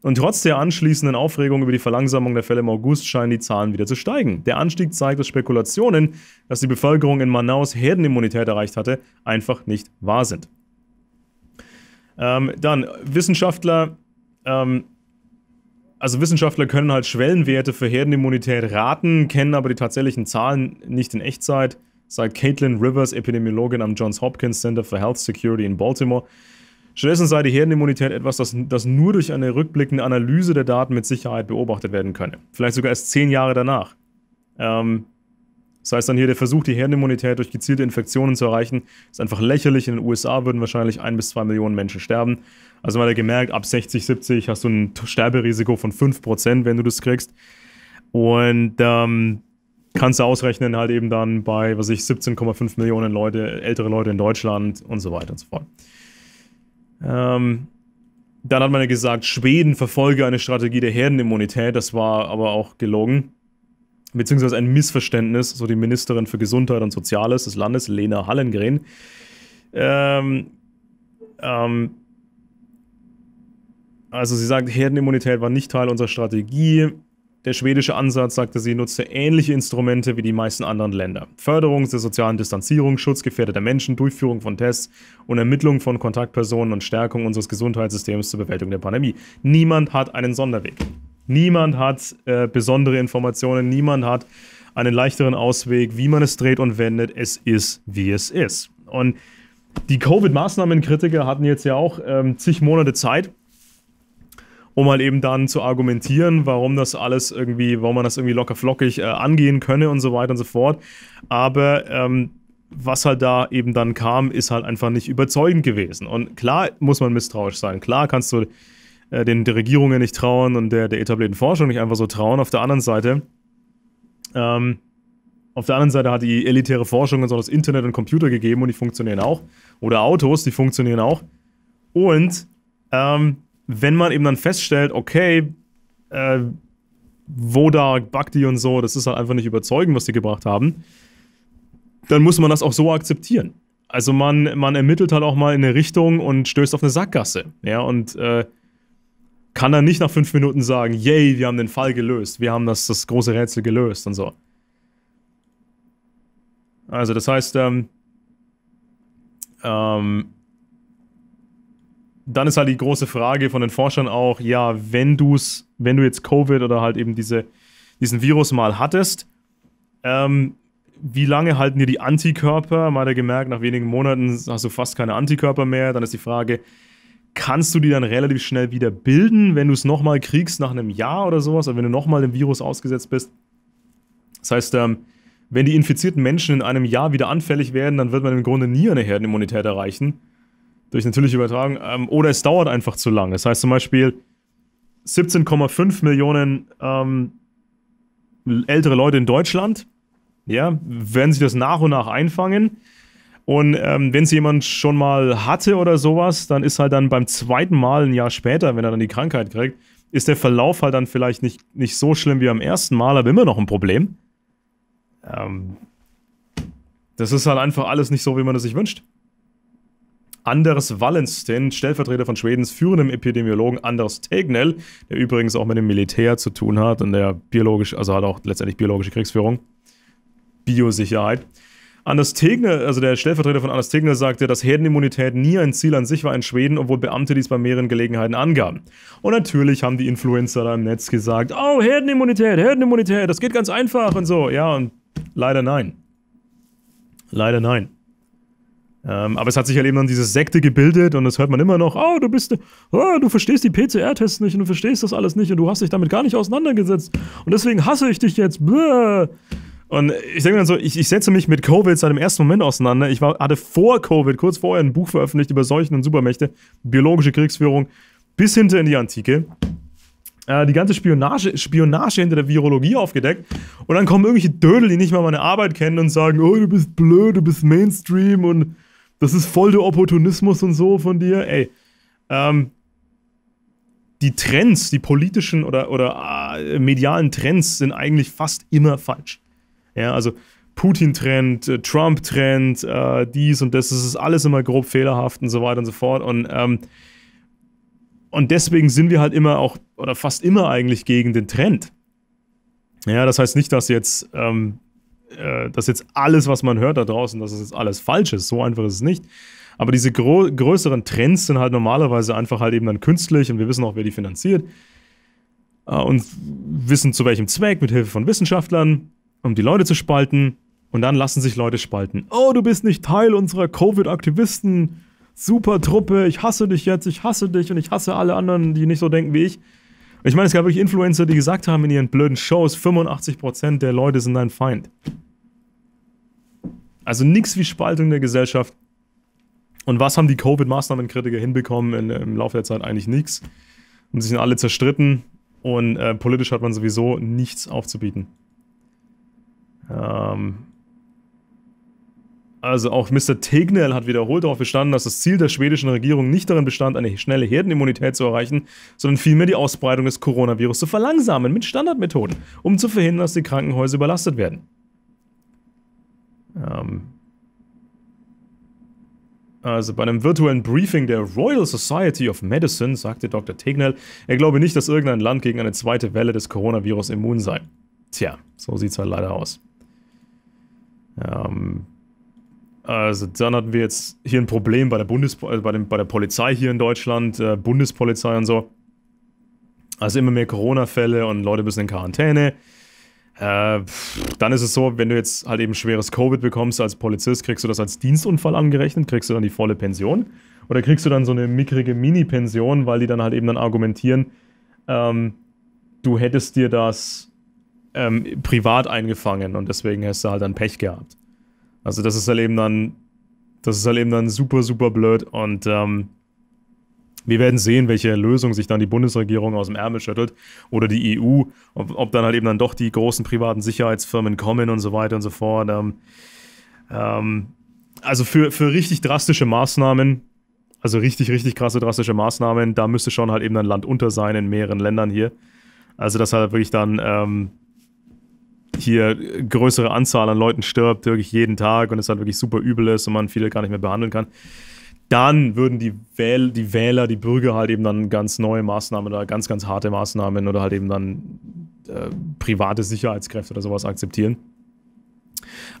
Und trotz der anschließenden Aufregung über die Verlangsamung der Fälle im August scheinen die Zahlen wieder zu steigen. Der Anstieg zeigt, dass Spekulationen, dass die Bevölkerung in Manaus Herdenimmunität erreicht hatte, einfach nicht wahr sind. Ähm, dann, Wissenschaftler, ähm, also Wissenschaftler können halt Schwellenwerte für Herdenimmunität raten, kennen aber die tatsächlichen Zahlen nicht in Echtzeit, sagt Caitlin Rivers, Epidemiologin am Johns Hopkins Center for Health Security in Baltimore. Stattdessen sei die Herdenimmunität etwas, das, das nur durch eine rückblickende Analyse der Daten mit Sicherheit beobachtet werden könne. Vielleicht sogar erst zehn Jahre danach. Ähm, das heißt dann hier, der Versuch, die Herdenimmunität durch gezielte Infektionen zu erreichen, ist einfach lächerlich. In den USA würden wahrscheinlich ein bis zwei Millionen Menschen sterben. Also man hat ja gemerkt, ab 60, 70 hast du ein Sterberisiko von 5%, wenn du das kriegst. Und ähm, kannst du ausrechnen, halt eben dann bei, was ich, 17,5 Millionen Leute, ältere Leute in Deutschland und so weiter und so fort. Ähm, dann hat man ja gesagt, Schweden verfolge eine Strategie der Herdenimmunität. Das war aber auch gelogen. Beziehungsweise ein Missverständnis, so die Ministerin für Gesundheit und Soziales des Landes, Lena Hallengren. Ähm, ähm, also sie sagt, Herdenimmunität war nicht Teil unserer Strategie. Der schwedische Ansatz, sagte sie, nutzte ähnliche Instrumente wie die meisten anderen Länder. Förderung der sozialen Distanzierung, Schutz gefährdeter Menschen, Durchführung von Tests und Ermittlung von Kontaktpersonen und Stärkung unseres Gesundheitssystems zur Bewältigung der Pandemie. Niemand hat einen Sonderweg. Niemand hat äh, besondere Informationen, niemand hat einen leichteren Ausweg, wie man es dreht und wendet. Es ist, wie es ist. Und die Covid-Maßnahmenkritiker hatten jetzt ja auch ähm, zig Monate Zeit, um halt eben dann zu argumentieren, warum das alles irgendwie, warum man das irgendwie locker flockig äh, angehen könne und so weiter und so fort. Aber ähm, was halt da eben dann kam, ist halt einfach nicht überzeugend gewesen. Und klar muss man misstrauisch sein. Klar kannst du äh, den der Regierungen nicht trauen und der, der etablierten Forschung nicht einfach so trauen. Auf der anderen Seite, ähm, auf der anderen Seite hat die elitäre Forschung uns auch das Internet und Computer gegeben und die funktionieren auch. Oder Autos, die funktionieren auch. Und ähm, wenn man eben dann feststellt, okay, äh, Wodak, Bhakti und so, das ist halt einfach nicht überzeugend, was die gebracht haben, dann muss man das auch so akzeptieren. Also man, man ermittelt halt auch mal in eine Richtung und stößt auf eine Sackgasse. Ja, und äh, kann dann nicht nach fünf Minuten sagen, yay, wir haben den Fall gelöst, wir haben das, das große Rätsel gelöst und so. Also das heißt, ähm, ähm, dann ist halt die große Frage von den Forschern auch, ja, wenn du es, wenn du jetzt Covid oder halt eben diese, diesen Virus mal hattest, ähm, wie lange halten dir die Antikörper? Mal hat ja gemerkt, nach wenigen Monaten hast du fast keine Antikörper mehr. Dann ist die Frage, kannst du die dann relativ schnell wieder bilden, wenn du es nochmal kriegst nach einem Jahr oder sowas, oder also wenn du nochmal dem Virus ausgesetzt bist? Das heißt, ähm, wenn die infizierten Menschen in einem Jahr wieder anfällig werden, dann wird man im Grunde nie eine Herdenimmunität erreichen durch natürliche Übertragung. Ähm, oder es dauert einfach zu lang. Das heißt zum Beispiel 17,5 Millionen ähm, ältere Leute in Deutschland, ja, werden sich das nach und nach einfangen. Und ähm, wenn es jemand schon mal hatte oder sowas, dann ist halt dann beim zweiten Mal ein Jahr später, wenn er dann die Krankheit kriegt, ist der Verlauf halt dann vielleicht nicht, nicht so schlimm wie am ersten Mal, aber immer noch ein Problem. Ähm, das ist halt einfach alles nicht so, wie man es sich wünscht. Anders Wallenstein, Stellvertreter von Schwedens führendem Epidemiologen Anders Tegnell, der übrigens auch mit dem Militär zu tun hat und der biologisch, also hat auch letztendlich biologische Kriegsführung, Biosicherheit. Anders Tegnell, also der Stellvertreter von Anders Tegnell, sagte, dass Herdenimmunität nie ein Ziel an sich war in Schweden, obwohl Beamte dies bei mehreren Gelegenheiten angaben. Und natürlich haben die Influencer da im Netz gesagt, oh, Herdenimmunität, Herdenimmunität, das geht ganz einfach und so. Ja, und leider nein. Leider nein. Ähm, aber es hat sich halt eben dann diese Sekte gebildet und das hört man immer noch, oh, du bist, oh, du verstehst die PCR-Tests nicht und du verstehst das alles nicht und du hast dich damit gar nicht auseinandergesetzt und deswegen hasse ich dich jetzt. Bläh. Und ich denke mir dann so, ich, ich, setze mich mit Covid seit dem ersten Moment auseinander. Ich war, hatte vor Covid, kurz vorher, ein Buch veröffentlicht über Seuchen und Supermächte, biologische Kriegsführung, bis hinter in die Antike. Äh, die ganze Spionage, Spionage hinter der Virologie aufgedeckt. Und dann kommen irgendwelche Dödel, die nicht mal meine Arbeit kennen und sagen, oh, du bist blöd, du bist Mainstream und das ist voll der Opportunismus und so von dir. Ey, ähm, die Trends, die politischen oder, oder äh, medialen Trends sind eigentlich fast immer falsch. Ja, also Putin-Trend, äh, Trump-Trend, äh, dies und das, das ist alles immer grob fehlerhaft und so weiter und so fort. Und, ähm, und deswegen sind wir halt immer auch, oder fast immer eigentlich gegen den Trend. Ja, das heißt nicht, dass jetzt ähm, äh, dass jetzt alles, was man hört da draußen, dass es jetzt alles falsch ist. So einfach ist es nicht. Aber diese größeren Trends sind halt normalerweise einfach halt eben dann künstlich und wir wissen auch, wer die finanziert. Äh, und wissen zu welchem Zweck, mit Hilfe von Wissenschaftlern, um die Leute zu spalten. Und dann lassen sich Leute spalten. Oh, du bist nicht Teil unserer Covid-Aktivisten. Super Truppe, ich hasse dich jetzt, ich hasse dich und ich hasse alle anderen, die nicht so denken wie ich. Ich meine, es gab wirklich Influencer, die gesagt haben in ihren blöden Shows, 85% der Leute sind dein Feind. Also nichts wie Spaltung der Gesellschaft. Und was haben die Covid-Maßnahmenkritiker hinbekommen in, im Laufe der Zeit? Eigentlich nichts. Und sie sind alle zerstritten und äh, politisch hat man sowieso nichts aufzubieten. Ähm, also auch Mr. Tegnell hat wiederholt darauf bestanden, dass das Ziel der schwedischen Regierung nicht darin bestand, eine schnelle Herdenimmunität zu erreichen, sondern vielmehr die Ausbreitung des Coronavirus zu verlangsamen mit Standardmethoden, um zu verhindern, dass die Krankenhäuser überlastet werden. Ähm also bei einem virtuellen Briefing der Royal Society of Medicine sagte Dr. Tegnell, er glaube nicht, dass irgendein Land gegen eine zweite Welle des Coronavirus immun sei. Tja, so sieht es halt leider aus. Ähm also dann hatten wir jetzt hier ein Problem bei der, Bundes also bei, dem, bei der Polizei hier in Deutschland, äh, Bundespolizei und so. Also immer mehr Corona-Fälle und Leute müssen in Quarantäne. Äh, dann ist es so, wenn du jetzt halt eben schweres Covid bekommst als Polizist, kriegst du das als Dienstunfall angerechnet, kriegst du dann die volle Pension. Oder kriegst du dann so eine mickrige Mini-Pension, weil die dann halt eben dann argumentieren, ähm, du hättest dir das ähm, privat eingefangen und deswegen hast du halt dann Pech gehabt. Also das ist halt eben dann, das ist halt eben dann super, super blöd und ähm, wir werden sehen, welche Lösung sich dann die Bundesregierung aus dem Ärmel schüttelt oder die EU, ob, ob dann halt eben dann doch die großen privaten Sicherheitsfirmen kommen und so weiter und so fort. Ähm, ähm, also für, für richtig drastische Maßnahmen, also richtig, richtig krasse drastische Maßnahmen, da müsste schon halt eben ein Land unter sein in mehreren Ländern hier. Also das halt wirklich dann ähm, hier größere Anzahl an Leuten stirbt, wirklich jeden Tag und es halt wirklich super übel ist und man viele gar nicht mehr behandeln kann, dann würden die, Wähl die Wähler, die Bürger halt eben dann ganz neue Maßnahmen oder ganz, ganz harte Maßnahmen oder halt eben dann äh, private Sicherheitskräfte oder sowas akzeptieren.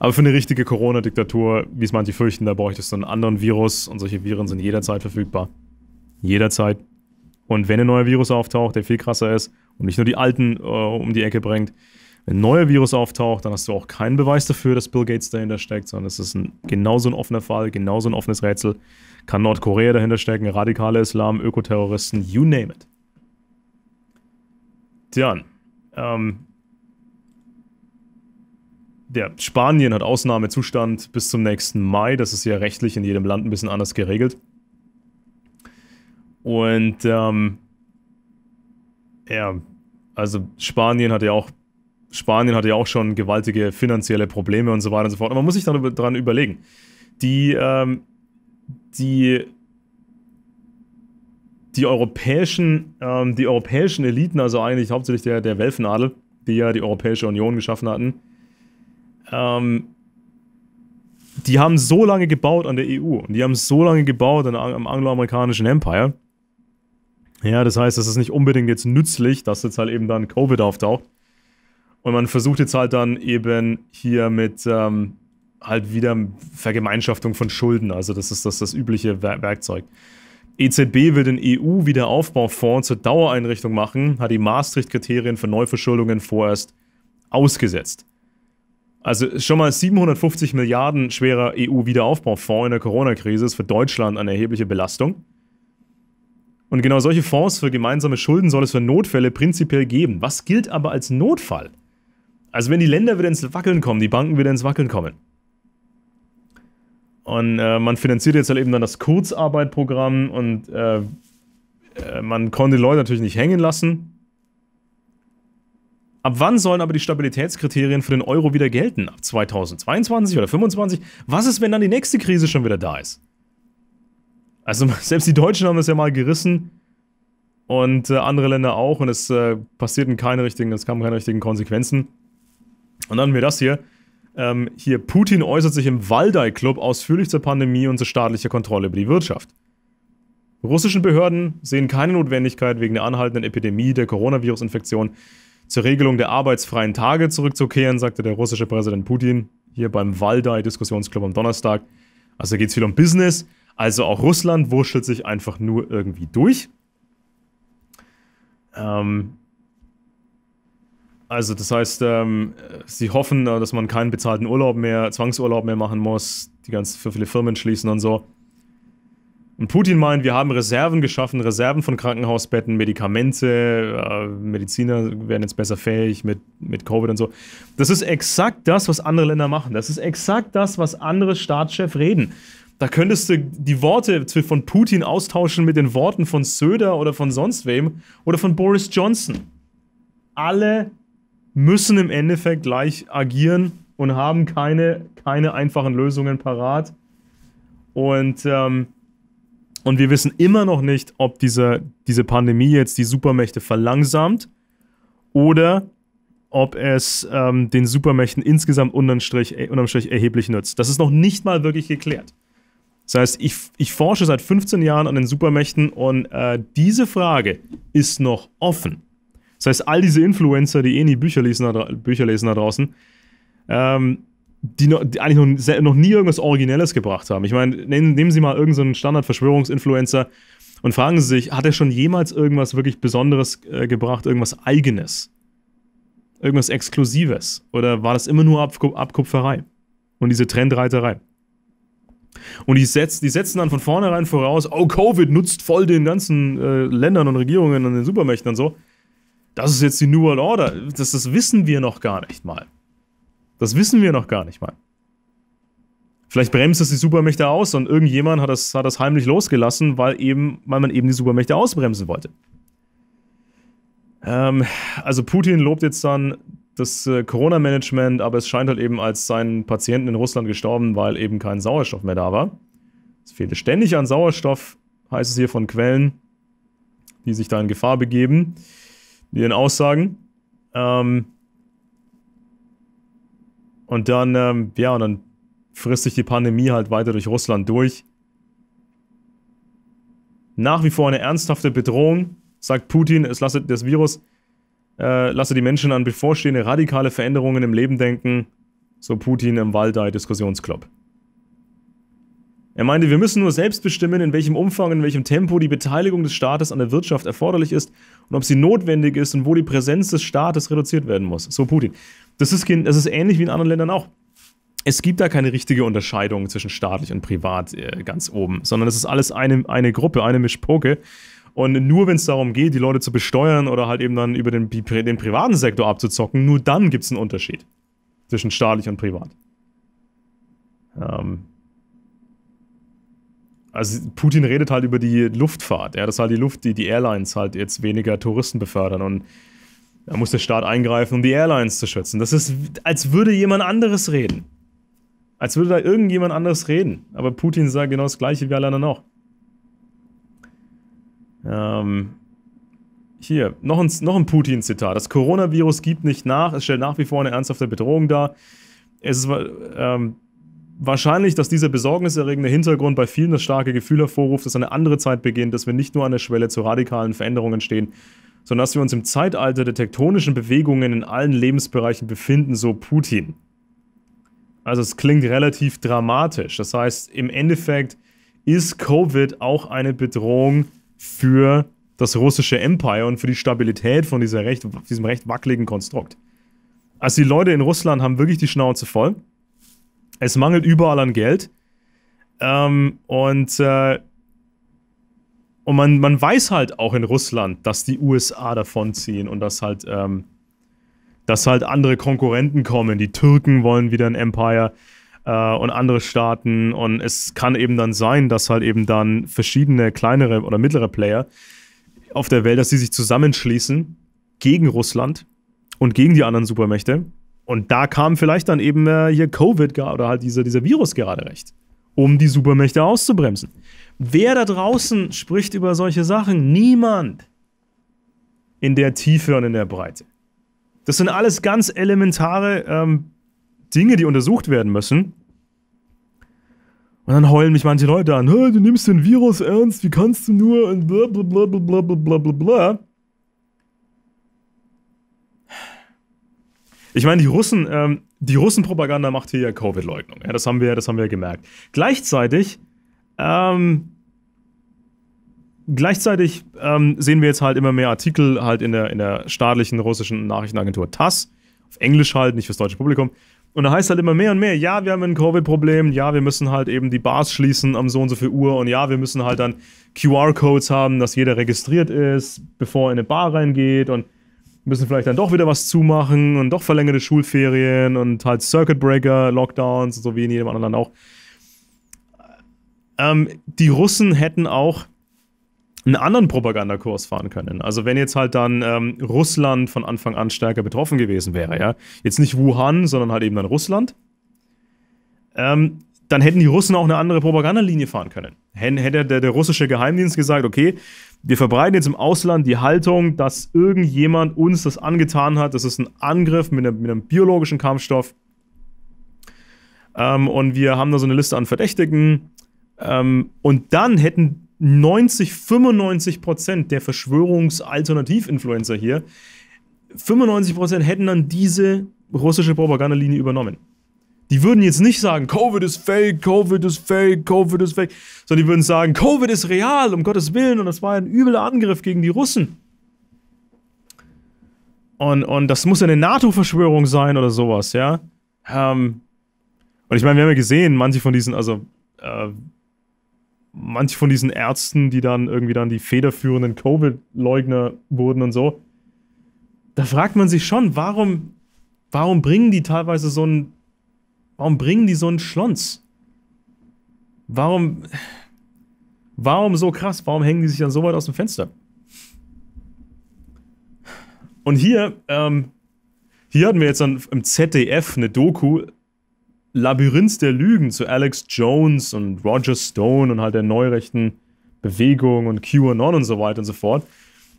Aber für eine richtige Corona-Diktatur, wie es manche fürchten, da bräuchtest du einen anderen Virus und solche Viren sind jederzeit verfügbar. Jederzeit. Und wenn ein neuer Virus auftaucht, der viel krasser ist und nicht nur die alten äh, um die Ecke bringt, wenn ein neuer Virus auftaucht, dann hast du auch keinen Beweis dafür, dass Bill Gates dahinter steckt, sondern es ist ein, genauso ein offener Fall, genauso ein offenes Rätsel. Kann Nordkorea dahinter stecken, radikale Islam, Ökoterroristen, you name it. Dann, ähm, ja, Spanien hat Ausnahmezustand bis zum nächsten Mai. Das ist ja rechtlich in jedem Land ein bisschen anders geregelt. Und ähm, ja, also Spanien hat ja auch Spanien hatte ja auch schon gewaltige finanzielle Probleme und so weiter und so fort. Aber man muss sich darüber, daran überlegen. Die, ähm, die, die, europäischen, ähm, die europäischen Eliten, also eigentlich hauptsächlich der, der Welfenadel, die ja die Europäische Union geschaffen hatten, ähm, die haben so lange gebaut an der EU und die haben so lange gebaut an, am angloamerikanischen Empire. Ja, das heißt, es ist nicht unbedingt jetzt nützlich, dass jetzt halt eben dann Covid auftaucht und man versucht jetzt halt dann eben hier mit ähm, halt wieder Vergemeinschaftung von Schulden. Also das ist das, das übliche Werkzeug. EZB will den EU-Wiederaufbaufonds zur Dauereinrichtung machen, hat die Maastricht-Kriterien für Neuverschuldungen vorerst ausgesetzt. Also schon mal 750 Milliarden schwerer EU-Wiederaufbaufonds in der Corona-Krise ist für Deutschland eine erhebliche Belastung. Und genau solche Fonds für gemeinsame Schulden soll es für Notfälle prinzipiell geben. Was gilt aber als Notfall? Also wenn die Länder wieder ins Wackeln kommen, die Banken wieder ins Wackeln kommen. Und äh, man finanziert jetzt halt eben dann das Kurzarbeitprogramm und äh, äh man konnte die Leute natürlich nicht hängen lassen. Ab wann sollen aber die Stabilitätskriterien für den Euro wieder gelten? Ab 2022 oder 2025? Was ist, wenn dann die nächste Krise schon wieder da ist? Also selbst die Deutschen haben das ja mal gerissen und äh, andere Länder auch und es äh, passierten keine richtigen, es kamen keine richtigen Konsequenzen. Und dann haben wir das hier. Ähm, hier, Putin äußert sich im waldai club ausführlich zur Pandemie und zur staatlichen Kontrolle über die Wirtschaft. Russischen Behörden sehen keine Notwendigkeit, wegen der anhaltenden Epidemie der Coronavirus-Infektion zur Regelung der arbeitsfreien Tage zurückzukehren, sagte der russische Präsident Putin hier beim waldai diskussionsclub am Donnerstag. Also geht es viel um Business. Also auch Russland wurschtelt sich einfach nur irgendwie durch. Ähm, also das heißt, ähm, sie hoffen, äh, dass man keinen bezahlten Urlaub mehr, Zwangsurlaub mehr machen muss, die ganz für viele Firmen schließen und so. Und Putin meint, wir haben Reserven geschaffen, Reserven von Krankenhausbetten, Medikamente, äh, Mediziner werden jetzt besser fähig mit, mit Covid und so. Das ist exakt das, was andere Länder machen. Das ist exakt das, was andere Staatschefs reden. Da könntest du die Worte von Putin austauschen mit den Worten von Söder oder von sonst wem oder von Boris Johnson. Alle müssen im Endeffekt gleich agieren und haben keine, keine einfachen Lösungen parat. Und, ähm, und wir wissen immer noch nicht, ob diese, diese Pandemie jetzt die Supermächte verlangsamt oder ob es ähm, den Supermächten insgesamt unterm Strich, äh, unterm Strich erheblich nützt. Das ist noch nicht mal wirklich geklärt. Das heißt, ich, ich forsche seit 15 Jahren an den Supermächten und äh, diese Frage ist noch offen. Das heißt, all diese Influencer, die eh nie Bücher lesen da, Bücher lesen da draußen, ähm, die, noch, die, eigentlich noch, noch, nie irgendwas Originelles gebracht haben. Ich meine, nehmen, nehmen Sie mal irgendeinen so Standard-Verschwörungsinfluencer und fragen Sie sich, hat er schon jemals irgendwas wirklich Besonderes äh, gebracht, irgendwas Eigenes? Irgendwas Exklusives? Oder war das immer nur Ab Abkupferei? Und diese Trendreiterei? Und die, setz, die setzen dann von vornherein voraus, oh, Covid nutzt voll den ganzen äh, Ländern und Regierungen und den Supermächten und so das ist jetzt die New World Order. Das, das wissen wir noch gar nicht mal. Das wissen wir noch gar nicht mal. Vielleicht bremst es die Supermächte aus und irgendjemand hat das, hat das heimlich losgelassen, weil, eben, weil man eben die Supermächte ausbremsen wollte. Ähm, also Putin lobt jetzt dann das äh, Corona-Management, aber es scheint halt eben als seinen Patienten in Russland gestorben, weil eben kein Sauerstoff mehr da war. Es fehlte ständig an Sauerstoff, heißt es hier von Quellen, die sich da in Gefahr begeben ihren Aussagen. Ähm, und dann, ähm, ja, und dann frisst sich die Pandemie halt weiter durch Russland durch. Nach wie vor eine ernsthafte Bedrohung, sagt Putin, es lasse das Virus, äh, lasse die Menschen an bevorstehende radikale Veränderungen im Leben denken, so Putin im waldai diskussionsclub er meinte, wir müssen nur selbst bestimmen, in welchem Umfang, in welchem Tempo die Beteiligung des Staates an der Wirtschaft erforderlich ist und ob sie notwendig ist und wo die Präsenz des Staates reduziert werden muss. So Putin. Das ist, das ist ähnlich wie in anderen Ländern auch. Es gibt da keine richtige Unterscheidung zwischen staatlich und privat äh, ganz oben, sondern es ist alles eine, eine Gruppe, eine Mischpoke. Und nur wenn es darum geht, die Leute zu besteuern oder halt eben dann über den, den privaten Sektor abzuzocken, nur dann gibt es einen Unterschied zwischen staatlich und privat. Ähm, also Putin redet halt über die Luftfahrt, ja, dass halt die Luft, die, die Airlines halt jetzt weniger Touristen befördern und da muss der Staat eingreifen, um die Airlines zu schützen. Das ist, als würde jemand anderes reden. Als würde da irgendjemand anderes reden. Aber Putin sagt genau das Gleiche wie alle anderen auch. Ähm, hier, noch ein, noch ein Putin-Zitat. Das Coronavirus gibt nicht nach, es stellt nach wie vor eine ernsthafte Bedrohung dar. Es ist, ähm, wahrscheinlich, dass dieser besorgniserregende Hintergrund bei vielen das starke Gefühl hervorruft, dass eine andere Zeit beginnt, dass wir nicht nur an der Schwelle zu radikalen Veränderungen stehen, sondern dass wir uns im Zeitalter der tektonischen Bewegungen in allen Lebensbereichen befinden, so Putin. Also es klingt relativ dramatisch. Das heißt, im Endeffekt ist Covid auch eine Bedrohung für das russische Empire und für die Stabilität von recht, diesem recht wackeligen Konstrukt. Also die Leute in Russland haben wirklich die Schnauze voll. Es mangelt überall an Geld. Ähm, und äh, und man, man weiß halt auch in Russland, dass die USA davonziehen und dass halt, ähm, dass halt andere Konkurrenten kommen. Die Türken wollen wieder ein Empire äh, und andere Staaten. Und es kann eben dann sein, dass halt eben dann verschiedene kleinere oder mittlere Player auf der Welt, dass sie sich zusammenschließen gegen Russland und gegen die anderen Supermächte und da kam vielleicht dann eben äh, hier Covid oder halt dieser, dieser Virus gerade recht, um die Supermächte auszubremsen. Wer da draußen spricht über solche Sachen? Niemand. In der Tiefe und in der Breite. Das sind alles ganz elementare ähm, Dinge, die untersucht werden müssen. Und dann heulen mich manche Leute an, du nimmst den Virus ernst, wie kannst du nur und bla bla bla bla bla bla bla bla. Ich meine, die Russen, ähm, die Russenpropaganda macht hier ja Covid-Leugnung. Ja, das haben wir, das haben wir gemerkt. Gleichzeitig, ähm, gleichzeitig ähm, sehen wir jetzt halt immer mehr Artikel halt in der, in der staatlichen russischen Nachrichtenagentur TASS, auf Englisch halt, nicht fürs deutsche Publikum. Und da heißt halt immer mehr und mehr, ja, wir haben ein Covid-Problem, ja, wir müssen halt eben die Bars schließen am so und so viel Uhr und ja, wir müssen halt dann QR-Codes haben, dass jeder registriert ist, bevor er in eine Bar reingeht und müssen vielleicht dann doch wieder was zumachen und doch verlängerte Schulferien und halt Circuit Breaker, Lockdowns und so wie in jedem anderen Land auch. Ähm, die Russen hätten auch einen anderen Propagandakurs fahren können. Also wenn jetzt halt dann ähm, Russland von Anfang an stärker betroffen gewesen wäre, ja. Jetzt nicht Wuhan, sondern halt eben dann Russland. Ähm, dann hätten die Russen auch eine andere Propagandalinie fahren können. Hätte der, der, russische Geheimdienst gesagt, okay, wir verbreiten jetzt im Ausland die Haltung, dass irgendjemand uns das angetan hat, das ist ein Angriff mit einem, mit einem biologischen Kampfstoff ähm, und wir haben da so eine Liste an Verdächtigen ähm, und dann hätten 90, 95 Prozent der Verschwörungsalternativ-Influencer hier, 95 Prozent hätten dann diese russische Propagandalinie übernommen. Die würden jetzt nicht sagen, Covid ist fake, Covid ist fake, Covid ist fake, sondern die würden sagen, Covid ist real, um Gottes Willen, und das war ein übler Angriff gegen die Russen. Und, und das muss ja eine NATO-Verschwörung sein oder sowas, ja. Ähm, und ich meine, wir haben ja gesehen, manche von diesen, also äh, manche von diesen Ärzten, die dann irgendwie dann die federführenden Covid-Leugner wurden und so, da fragt man sich schon, warum, warum bringen die teilweise so einen Warum bringen die so einen Schlons? Warum. Warum so krass? Warum hängen die sich dann so weit aus dem Fenster? Und hier, ähm, hier hatten wir jetzt dann im ZDF eine Doku, Labyrinth der Lügen zu Alex Jones und Roger Stone und halt der neurechten Bewegung und QAnon und so weiter und so fort.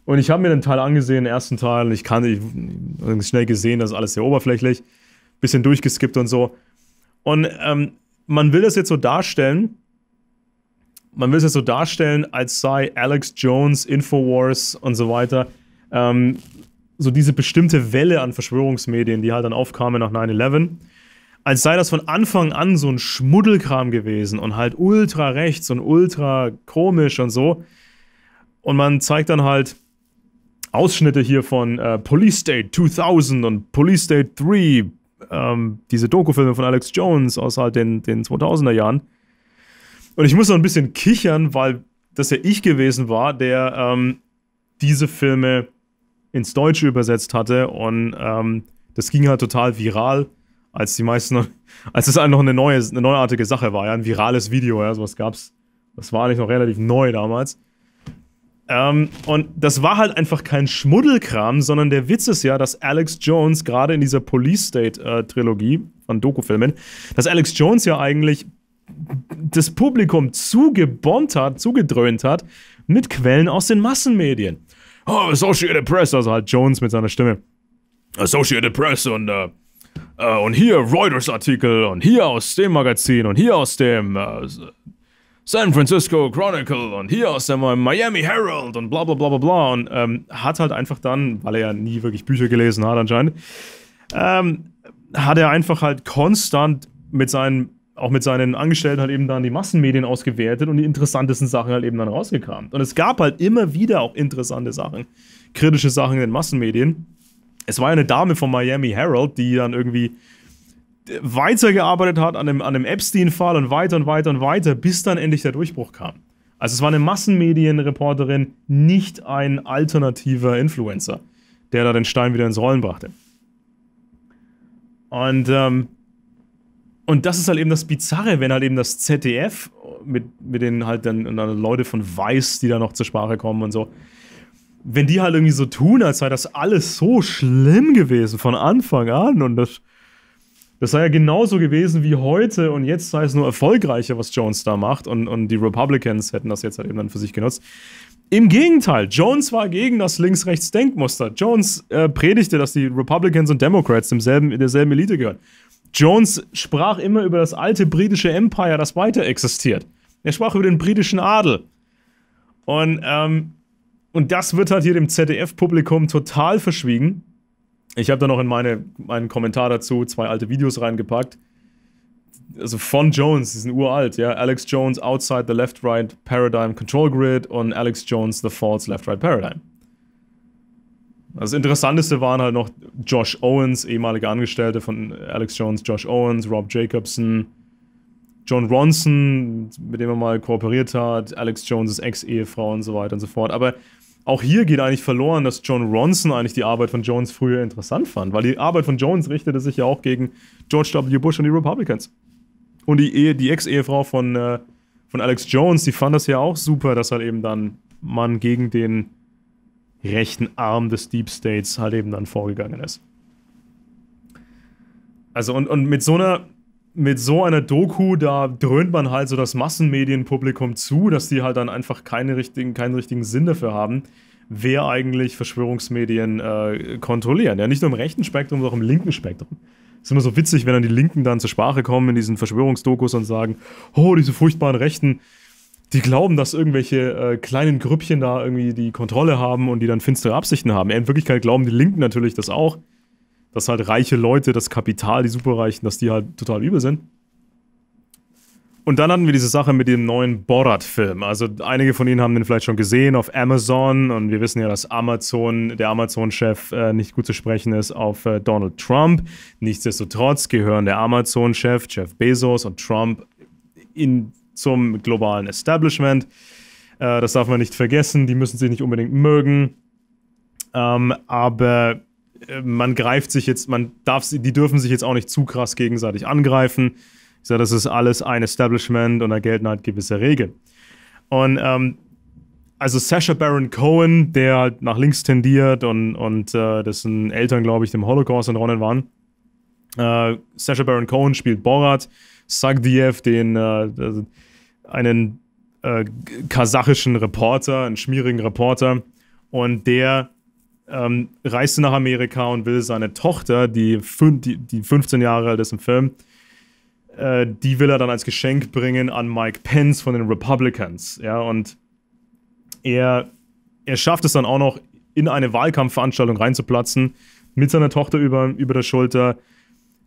Und ich habe mir den Teil angesehen, den ersten Teil, und ich kann ich, schnell gesehen, das ist alles sehr oberflächlich, bisschen durchgeskippt und so. Und ähm, man will das jetzt so darstellen, man will es jetzt so darstellen, als sei Alex Jones, Infowars und so weiter, ähm, so diese bestimmte Welle an Verschwörungsmedien, die halt dann aufkamen nach 9-11, als sei das von Anfang an so ein Schmuddelkram gewesen und halt ultra rechts und ultra komisch und so. Und man zeigt dann halt Ausschnitte hier von äh, Police State 2000 und Police State 3, ähm, diese Dokufilme von Alex Jones aus halt den, den 2000er Jahren. Und ich muss noch ein bisschen kichern, weil das ja ich gewesen war, der ähm, diese Filme ins Deutsche übersetzt hatte. Und ähm, das ging halt total viral, als die meisten als es halt noch eine neue, eine neuartige Sache war, ja, ein virales Video, ja, sowas gab's. Das war eigentlich noch relativ neu damals. Ähm, und das war halt einfach kein Schmuddelkram, sondern der Witz ist ja, dass Alex Jones gerade in dieser Police State äh, Trilogie von Dokufilmen, dass Alex Jones ja eigentlich das Publikum zugebombt hat, zugedröhnt hat mit Quellen aus den Massenmedien. Oh, Associated Press, also halt Jones mit seiner Stimme. Associated Press und äh, äh und hier Reuters Artikel und hier aus dem Magazin und hier aus dem äh, San Francisco Chronicle und hier aus dem Miami Herald und bla bla bla bla bla. Und ähm, hat halt einfach dann, weil er ja nie wirklich Bücher gelesen hat anscheinend, ähm, hat er einfach halt konstant mit seinen, auch mit seinen Angestellten halt eben dann die Massenmedien ausgewertet und die interessantesten Sachen halt eben dann rausgekramt. Und es gab halt immer wieder auch interessante Sachen, kritische Sachen in den Massenmedien. Es war ja eine Dame vom Miami Herald, die dann irgendwie weitergearbeitet hat an dem, an dem Epstein-Fall und weiter und weiter und weiter, bis dann endlich der Durchbruch kam. Also es war eine Massenmedienreporterin, nicht ein alternativer Influencer, der da den Stein wieder ins Rollen brachte. Und, ähm, und das ist halt eben das Bizarre, wenn halt eben das ZDF mit, mit denen halt dann, dann Leute von Weiß, die da noch zur Sprache kommen und so, wenn die halt irgendwie so tun, als sei das alles so schlimm gewesen von Anfang an und das das sei ja genauso gewesen wie heute und jetzt sei es nur erfolgreicher, was Jones da macht und, und die Republicans hätten das jetzt halt eben dann für sich genutzt. Im Gegenteil, Jones war gegen das Links-Rechts-Denkmuster. Jones äh, predigte, dass die Republicans und Democrats demselben, derselben Elite gehören. Jones sprach immer über das alte britische Empire, das weiter existiert. Er sprach über den britischen Adel. Und, ähm, und das wird halt hier dem ZDF-Publikum total verschwiegen. Ich habe da noch in meine, meinen Kommentar dazu zwei alte Videos reingepackt. Also von Jones, die sind uralt, ja. Alex Jones Outside the Left-Right Paradigm Control Grid und Alex Jones The False Left-Right Paradigm. Das Interessanteste waren halt noch Josh Owens, ehemalige Angestellte von Alex Jones, Josh Owens, Rob Jacobson, John Ronson, mit dem er mal kooperiert hat, Alex Jones' Ex-Ehefrau und so weiter und so fort. Aber auch hier geht eigentlich verloren, dass John Ronson eigentlich die Arbeit von Jones früher interessant fand, weil die Arbeit von Jones richtete sich ja auch gegen George W. Bush und die Republicans. Und die, Ehe, die Ex-Ehefrau von, äh, von Alex Jones, die fand das ja auch super, dass halt eben dann man gegen den rechten Arm des Deep States halt eben dann vorgegangen ist. Also und, und mit so einer mit so einer Doku, da dröhnt man halt so das Massenmedienpublikum zu, dass die halt dann einfach keine richtigen, keinen richtigen Sinn dafür haben, wer eigentlich Verschwörungsmedien äh, kontrollieren. Ja, nicht nur im rechten Spektrum, sondern auch im linken Spektrum. Es ist immer so witzig, wenn dann die Linken dann zur Sprache kommen in diesen Verschwörungsdokus und sagen, oh, diese furchtbaren Rechten, die glauben, dass irgendwelche äh, kleinen Grüppchen da irgendwie die Kontrolle haben und die dann finstere Absichten haben. Ja, in Wirklichkeit glauben die Linken natürlich das auch dass halt reiche Leute, das Kapital, die Superreichen, dass die halt total übel sind. Und dann hatten wir diese Sache mit dem neuen Borat-Film. Also einige von Ihnen haben den vielleicht schon gesehen auf Amazon und wir wissen ja, dass Amazon, der Amazon-Chef äh, nicht gut zu sprechen ist auf äh, Donald Trump. Nichtsdestotrotz gehören der Amazon-Chef, Jeff Bezos und Trump in, zum globalen Establishment. Äh, das darf man nicht vergessen, die müssen sich nicht unbedingt mögen. Ähm, aber äh, man greift sich jetzt, man darf sie, die dürfen sich jetzt auch nicht zu krass gegenseitig angreifen. Ich sage, das ist alles ein Establishment und da gelten halt gewisse Regeln. Und ähm, also Sasha Baron Cohen, der halt nach links tendiert und, und äh, dessen Eltern, glaube ich, dem Holocaust entronnen waren. Äh, Sasha Baron Cohen spielt Borat, Sagdiev, den äh, also einen äh, kasachischen Reporter, einen schmierigen Reporter. Und der ähm, reiste nach Amerika und will seine Tochter, die, die, die 15 Jahre alt ist im Film, äh, die will er dann als Geschenk bringen an Mike Pence von den Republicans. Ja, und er, er schafft es dann auch noch, in eine Wahlkampfveranstaltung reinzuplatzen, mit seiner Tochter über, über der Schulter,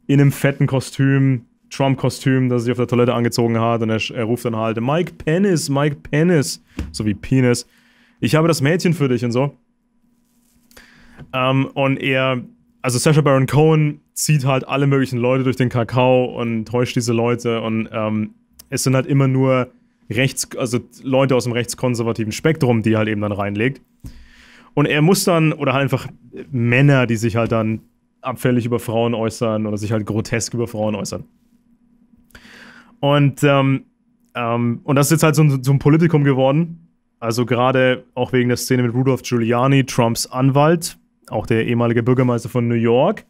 in einem fetten Kostüm, Trump-Kostüm, das er sich auf der Toilette angezogen hat. Und er, er ruft dann halt: Mike Penis, Mike Penis, so wie Penis. Ich habe das Mädchen für dich und so. Ähm, und er, also Sasha Baron Cohen zieht halt alle möglichen Leute durch den Kakao und täuscht diese Leute und ähm, es sind halt immer nur rechts, also Leute aus dem rechtskonservativen Spektrum, die halt eben dann reinlegt. Und er muss dann, oder halt einfach Männer, die sich halt dann abfällig über Frauen äußern oder sich halt grotesk über Frauen äußern. Und, ähm, ähm, und das ist jetzt halt so ein, so ein Politikum geworden. Also gerade auch wegen der Szene mit Rudolf Giuliani, Trumps Anwalt, auch der ehemalige Bürgermeister von New York,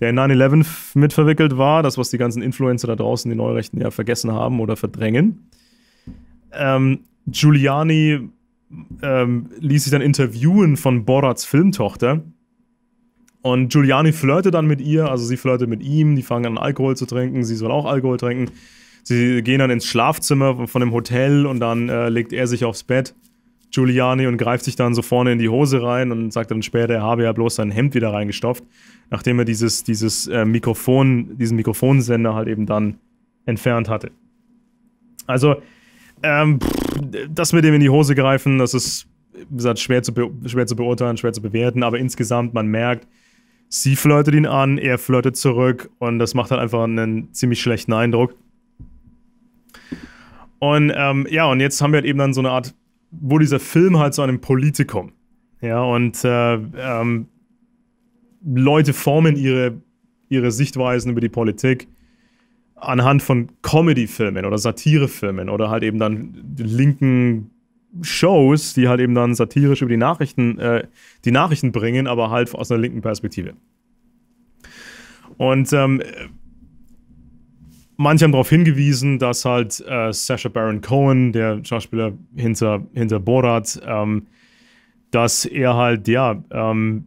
der in 9-11 mitverwickelt war, das, was die ganzen Influencer da draußen, die Neurechten ja vergessen haben oder verdrängen. Ähm, Giuliani ähm, ließ sich dann interviewen von Borats Filmtochter. Und Giuliani flirte dann mit ihr, also sie flirte mit ihm, die fangen an Alkohol zu trinken, sie soll auch Alkohol trinken. Sie gehen dann ins Schlafzimmer von dem Hotel und dann äh, legt er sich aufs Bett Giuliani und greift sich dann so vorne in die Hose rein und sagt dann später, er ah, habe ja bloß sein Hemd wieder reingestopft, nachdem er dieses, dieses äh, Mikrofon, diesen Mikrofonsender halt eben dann entfernt hatte. Also, ähm, das mit dem in die Hose greifen, das ist, wie gesagt, schwer zu, schwer zu beurteilen, schwer zu bewerten, aber insgesamt, man merkt, sie flirtet ihn an, er flirtet zurück und das macht halt einfach einen ziemlich schlechten Eindruck. Und ähm, ja, und jetzt haben wir halt eben dann so eine Art wo dieser Film halt zu einem Politikum. Ja, und äh, ähm, Leute formen ihre, ihre Sichtweisen über die Politik anhand von Comedy-Filmen oder Satire-Filmen oder halt eben dann linken Shows, die halt eben dann satirisch über die Nachrichten, äh, die Nachrichten bringen, aber halt aus einer linken Perspektive. Und ähm, manche haben darauf hingewiesen, dass halt äh, Sacha Baron Cohen, der Schauspieler hinter, hinter Borat, ähm, dass er halt, ja, ähm,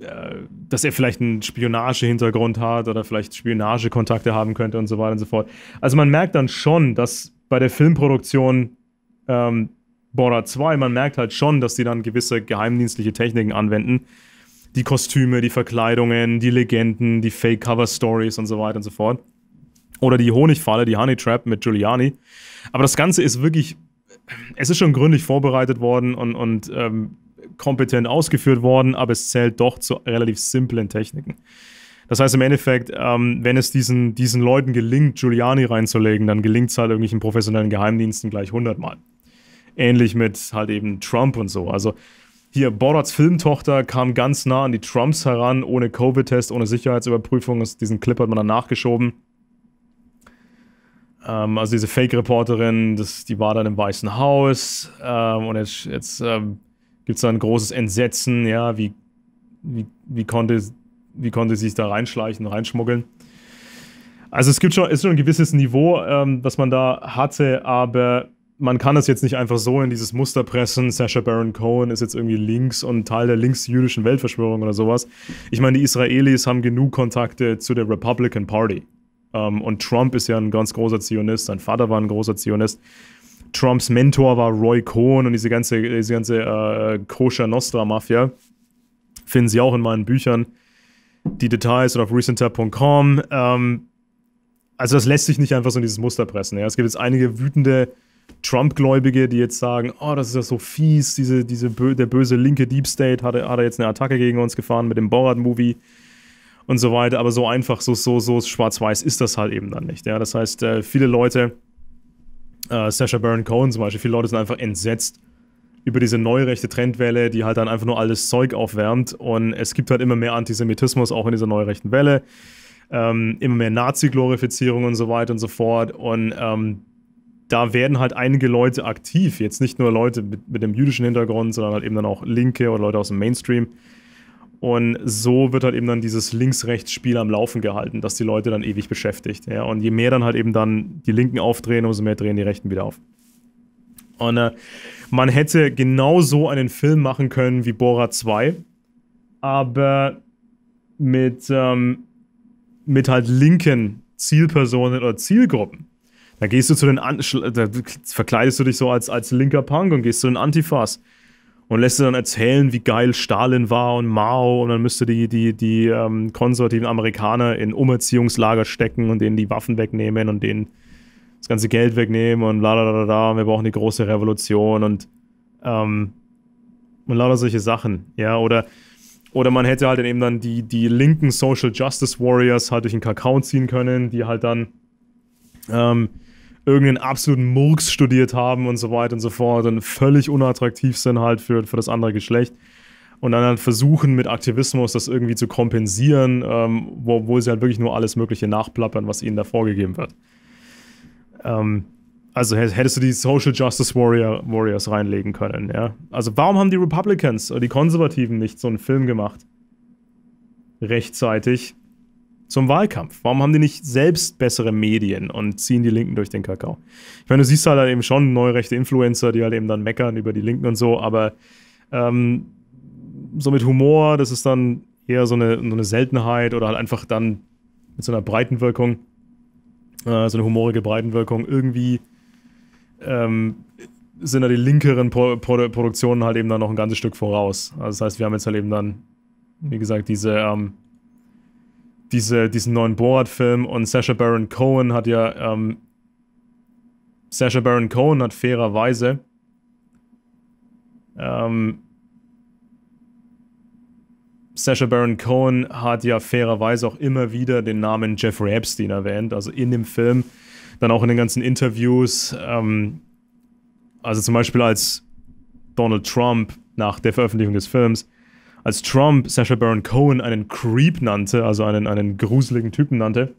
äh, dass er vielleicht einen Spionagehintergrund hat oder vielleicht Spionagekontakte haben könnte und so weiter und so fort. Also man merkt dann schon, dass bei der Filmproduktion ähm, Borat 2, man merkt halt schon, dass die dann gewisse geheimdienstliche Techniken anwenden. Die Kostüme, die Verkleidungen, die Legenden, die Fake-Cover-Stories und so weiter und so fort. Oder die Honigfalle, die Honey Trap mit Giuliani. Aber das Ganze ist wirklich, es ist schon gründlich vorbereitet worden und, und ähm, kompetent ausgeführt worden, aber es zählt doch zu relativ simplen Techniken. Das heißt im Endeffekt, ähm, wenn es diesen, diesen Leuten gelingt, Giuliani reinzulegen, dann gelingt es halt irgendwelchen professionellen Geheimdiensten gleich hundertmal. Ähnlich mit halt eben Trump und so. Also hier, Borats Filmtochter kam ganz nah an die Trumps heran, ohne Covid-Test, ohne Sicherheitsüberprüfung. Diesen Clip hat man dann nachgeschoben. Ähm, also diese Fake-Reporterin, die war dann im Weißen Haus ähm, und jetzt, jetzt ähm, gibt es da ein großes Entsetzen, ja, wie, wie, wie, konnte, wie konnte sie sich da reinschleichen, reinschmuggeln. Also es gibt schon, ist schon ein gewisses Niveau, ähm, das man da hatte, aber man kann das jetzt nicht einfach so in dieses Muster pressen. Sacha Baron Cohen ist jetzt irgendwie links und Teil der linksjüdischen Weltverschwörung oder sowas. Ich meine, die Israelis haben genug Kontakte zu der Republican Party. Ähm, und Trump ist ja ein ganz großer Zionist, sein Vater war ein großer Zionist. Trumps Mentor war Roy Cohn und diese ganze, diese ganze äh, Kosher Nostra-Mafia. Finden Sie auch in meinen Büchern. Die Details oder auf recenter.com. Ähm, also das lässt sich nicht einfach so in dieses Muster pressen. Ja. Es gibt jetzt einige wütende Trump-Gläubige, die jetzt sagen, oh, das ist ja so fies, diese, diese bö der böse linke Deep State hat, hat er jetzt eine Attacke gegen uns gefahren mit dem Borat-Movie und so weiter. Aber so einfach, so, so, so schwarz-weiß ist das halt eben dann nicht. Ja? Das heißt, äh, viele Leute, äh, Sasha Baron Cohen zum Beispiel, viele Leute sind einfach entsetzt über diese neurechte Trendwelle, die halt dann einfach nur alles Zeug aufwärmt. Und es gibt halt immer mehr Antisemitismus auch in dieser neurechten Welle. Ähm, immer mehr Nazi-Glorifizierung und so weiter und so fort. Und ähm, da werden halt einige Leute aktiv. Jetzt nicht nur Leute mit, mit dem jüdischen Hintergrund, sondern halt eben dann auch Linke oder Leute aus dem Mainstream und so wird halt eben dann dieses Links-Rechts-Spiel am Laufen gehalten, dass die Leute dann ewig beschäftigt. Ja? Und je mehr dann halt eben dann die Linken aufdrehen, umso mehr drehen die Rechten wieder auf. Und äh, man hätte genauso einen Film machen können wie Bora 2, aber mit, ähm, mit halt linken Zielpersonen oder Zielgruppen. Da gehst du zu den, An verkleidest du dich so als, als linker Punk und gehst zu den Antifas und lässt sie dann erzählen, wie geil Stalin war und Mao und dann müsste die, die, die ähm, konservativen Amerikaner in Umerziehungslager stecken und denen die Waffen wegnehmen und denen das ganze Geld wegnehmen und la la la la, wir brauchen die große Revolution und ähm, und lauter solche Sachen, ja, oder oder man hätte halt dann eben dann die, die linken Social Justice Warriors halt durch den Kakao ziehen können, die halt dann ähm, irgendeinen absoluten Murks studiert haben und so weiter und so fort und völlig unattraktiv sind halt für, für das andere Geschlecht. Und dann halt versuchen mit Aktivismus das irgendwie zu kompensieren, ähm, obwohl sie halt wirklich nur alles Mögliche nachplappern, was ihnen da vorgegeben wird. Ähm, also hättest du die Social Justice Warrior, Warriors reinlegen können, ja. Also warum haben die Republicans, äh, die Konservativen nicht so einen Film gemacht? Rechtzeitig, zum Wahlkampf? Warum haben die nicht selbst bessere Medien und ziehen die Linken durch den Kakao? Ich meine, du siehst halt, halt eben schon neue rechte Influencer, die halt eben dann meckern über die Linken und so, aber ähm, so mit Humor, das ist dann eher so eine, so eine Seltenheit oder halt einfach dann mit so einer Breitenwirkung, äh, so eine humorige Breitenwirkung irgendwie ähm, sind da die linkeren Pro Pro Produktionen halt eben dann noch ein ganzes Stück voraus. Also das heißt, wir haben jetzt halt eben dann, wie gesagt, diese ähm, diese, diesen neuen Borat-Film und Sasha Baron Cohen hat ja, ähm, Sasha Baron Cohen hat fairerweise ähm, Sasha Baron Cohen hat ja fairerweise auch immer wieder den Namen Jeffrey Epstein erwähnt, also in dem Film, dann auch in den ganzen Interviews. Ähm, also zum Beispiel als Donald Trump nach der Veröffentlichung des Films als Trump Sasha Baron Cohen einen Creep nannte, also einen, einen gruseligen Typen nannte,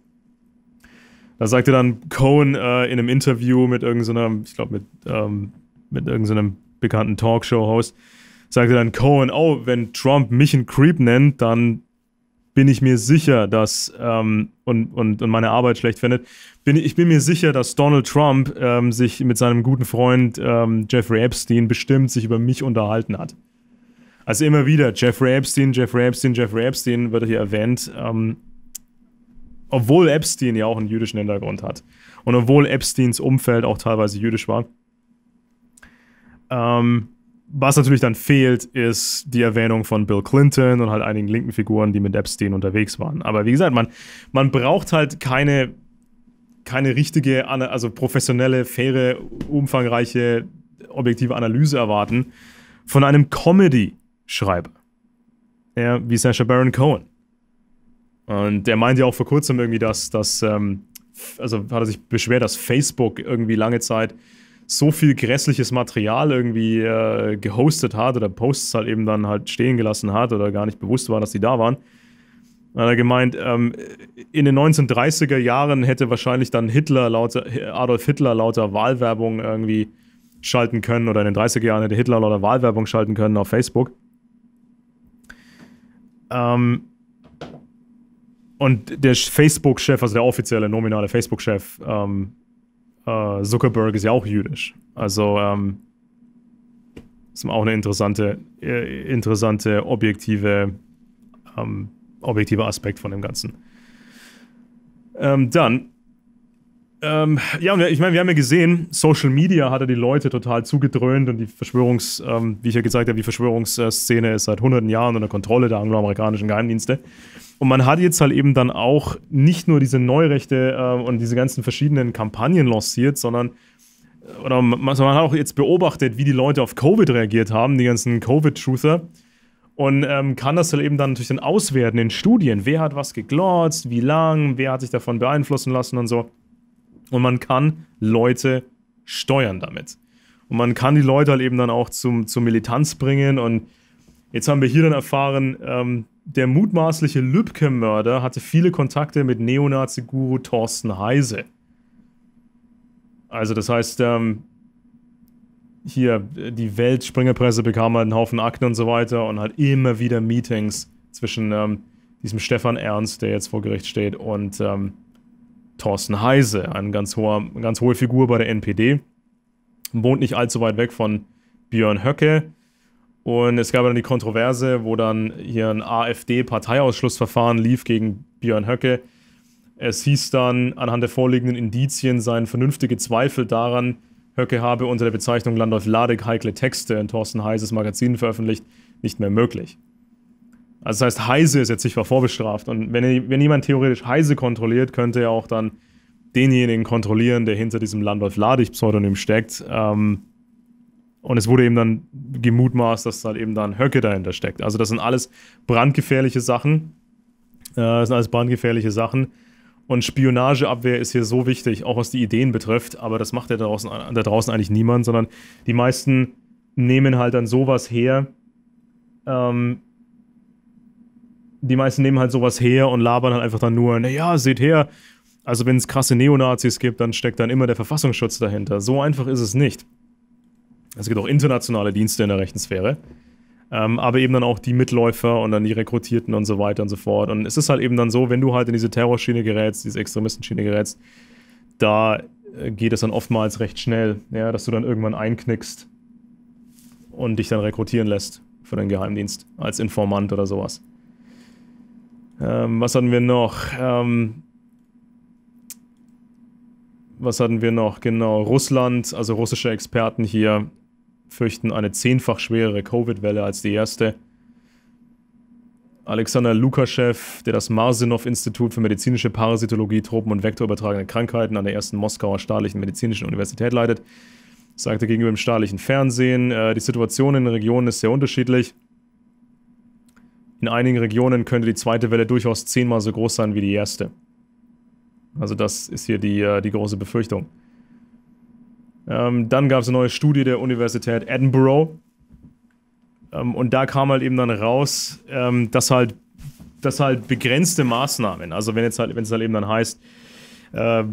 da sagte dann Cohen äh, in einem Interview mit irgendeinem, so ich glaube mit, ähm, mit irgendeinem so bekannten Talkshow-Host, sagte dann Cohen, oh, wenn Trump mich einen Creep nennt, dann bin ich mir sicher, dass ähm, und, und, und meine Arbeit schlecht findet, bin ich bin mir sicher, dass Donald Trump ähm, sich mit seinem guten Freund ähm, Jeffrey Epstein bestimmt sich über mich unterhalten hat. Also immer wieder Jeffrey Epstein, Jeffrey Epstein, Jeffrey Epstein wird hier erwähnt. Ähm, obwohl Epstein ja auch einen jüdischen Hintergrund hat. Und obwohl Epsteins Umfeld auch teilweise jüdisch war. Ähm, was natürlich dann fehlt, ist die Erwähnung von Bill Clinton und halt einigen linken Figuren, die mit Epstein unterwegs waren. Aber wie gesagt, man, man braucht halt keine, keine richtige, also professionelle, faire, umfangreiche, objektive Analyse erwarten von einem Comedy schreibe. Ja, wie Sasha Baron Cohen. Und der meinte ja auch vor kurzem irgendwie, dass, dass ähm, also hat er sich beschwert, dass Facebook irgendwie lange Zeit so viel grässliches Material irgendwie äh, gehostet hat oder Posts halt eben dann halt stehen gelassen hat oder gar nicht bewusst war, dass die da waren. Dann hat er gemeint, ähm, in den 1930er Jahren hätte wahrscheinlich dann Hitler lauter, Adolf Hitler lauter Wahlwerbung irgendwie schalten können oder in den 30er Jahren hätte Hitler lauter Wahlwerbung schalten können auf Facebook. Ähm, und der Facebook-Chef, also der offizielle, nominale Facebook-Chef, ähm, äh, Zuckerberg ist ja auch jüdisch. Also ähm, ist auch eine interessante, äh, interessante objektive, ähm, objektiver Aspekt von dem Ganzen. Ähm, dann ähm, ja, ich meine, wir haben ja gesehen, Social Media hat ja die Leute total zugedröhnt und die Verschwörungs, ähm, wie ich ja gesagt habe, die Verschwörungsszene ist seit hunderten Jahren unter Kontrolle der angloamerikanischen Geheimdienste. Und man hat jetzt halt eben dann auch nicht nur diese Neurechte äh, und diese ganzen verschiedenen Kampagnen lanciert, sondern äh, oder man, man hat auch jetzt beobachtet, wie die Leute auf Covid reagiert haben, die ganzen Covid-Truther. Und ähm, kann das halt eben dann natürlich dann auswerten in Studien. Wer hat was geglotzt, wie lang, wer hat sich davon beeinflussen lassen und so. Und man kann Leute steuern damit. Und man kann die Leute halt eben dann auch zum, zur Militanz bringen. Und jetzt haben wir hier dann erfahren, ähm, der mutmaßliche Lübcke-Mörder hatte viele Kontakte mit Neonazi-Guru Thorsten Heise. Also das heißt, ähm, hier äh, die Welt, Springerpresse bekam halt einen Haufen Akten und so weiter und hat immer wieder Meetings zwischen ähm, diesem Stefan Ernst, der jetzt vor Gericht steht, und ähm, Thorsten Heise, eine ganz, hoher, ganz hohe Figur bei der NPD, wohnt nicht allzu weit weg von Björn Höcke. Und es gab dann die Kontroverse, wo dann hier ein AfD-Parteiausschlussverfahren lief gegen Björn Höcke. Es hieß dann, anhand der vorliegenden Indizien seien vernünftige Zweifel daran, Höcke habe unter der Bezeichnung Landolf Ladek heikle Texte in Thorsten Heises Magazin veröffentlicht, nicht mehr möglich. Also das heißt, Heise ist jetzt nicht vorbestraft. Und wenn, wenn jemand theoretisch Heise kontrolliert, könnte er auch dann denjenigen kontrollieren, der hinter diesem Landolf Ladig-Pseudonym steckt. Ähm, und es wurde eben dann gemutmaßt, dass halt eben dann Höcke dahinter steckt. Also das sind alles brandgefährliche Sachen. Äh, das sind alles brandgefährliche Sachen. Und Spionageabwehr ist hier so wichtig, auch was die Ideen betrifft. Aber das macht ja da draußen, da draußen eigentlich niemand, sondern die meisten nehmen halt dann sowas her, ähm, die meisten nehmen halt sowas her und labern halt einfach dann nur, naja, seht her. Also wenn es krasse Neonazis gibt, dann steckt dann immer der Verfassungsschutz dahinter. So einfach ist es nicht. Es gibt auch internationale Dienste in der rechten Sphäre. Ähm, aber eben dann auch die Mitläufer und dann die Rekrutierten und so weiter und so fort. Und es ist halt eben dann so, wenn du halt in diese Terrorschiene gerätst, diese Extremistenschiene gerätst, da äh, geht es dann oftmals recht schnell, ja, dass du dann irgendwann einknickst und dich dann rekrutieren lässt für den Geheimdienst als Informant oder sowas. Ähm, was hatten wir noch? Ähm, was hatten wir noch? Genau, Russland, also russische Experten hier fürchten eine zehnfach schwerere Covid-Welle als die erste. Alexander Lukaschew, der das Marsinow-Institut für medizinische Parasitologie, Tropen- und vektorübertragende Krankheiten an der ersten Moskauer staatlichen medizinischen Universität leitet, sagte gegenüber dem staatlichen Fernsehen, äh, die Situation in den Regionen ist sehr unterschiedlich. In einigen Regionen könnte die zweite Welle durchaus zehnmal so groß sein wie die erste. Also das ist hier die, äh, die große Befürchtung. Ähm, dann gab es eine neue Studie der Universität Edinburgh. Ähm, und da kam halt eben dann raus, ähm, dass halt dass halt begrenzte Maßnahmen, also wenn jetzt halt, wenn es halt eben dann heißt, äh,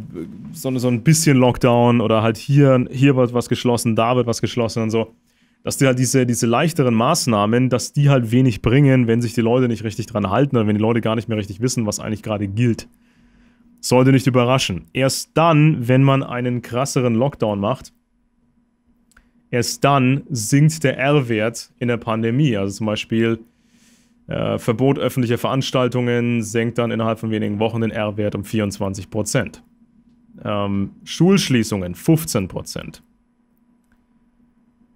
so, so ein bisschen Lockdown oder halt hier, hier wird was geschlossen, da wird was geschlossen und so, dass die halt diese, diese leichteren Maßnahmen, dass die halt wenig bringen, wenn sich die Leute nicht richtig dran halten oder wenn die Leute gar nicht mehr richtig wissen, was eigentlich gerade gilt. Sollte nicht überraschen. Erst dann, wenn man einen krasseren Lockdown macht, erst dann sinkt der R-Wert in der Pandemie. Also zum Beispiel äh, Verbot öffentlicher Veranstaltungen senkt dann innerhalb von wenigen Wochen den R-Wert um 24 Prozent. Ähm, Schulschließungen 15 Prozent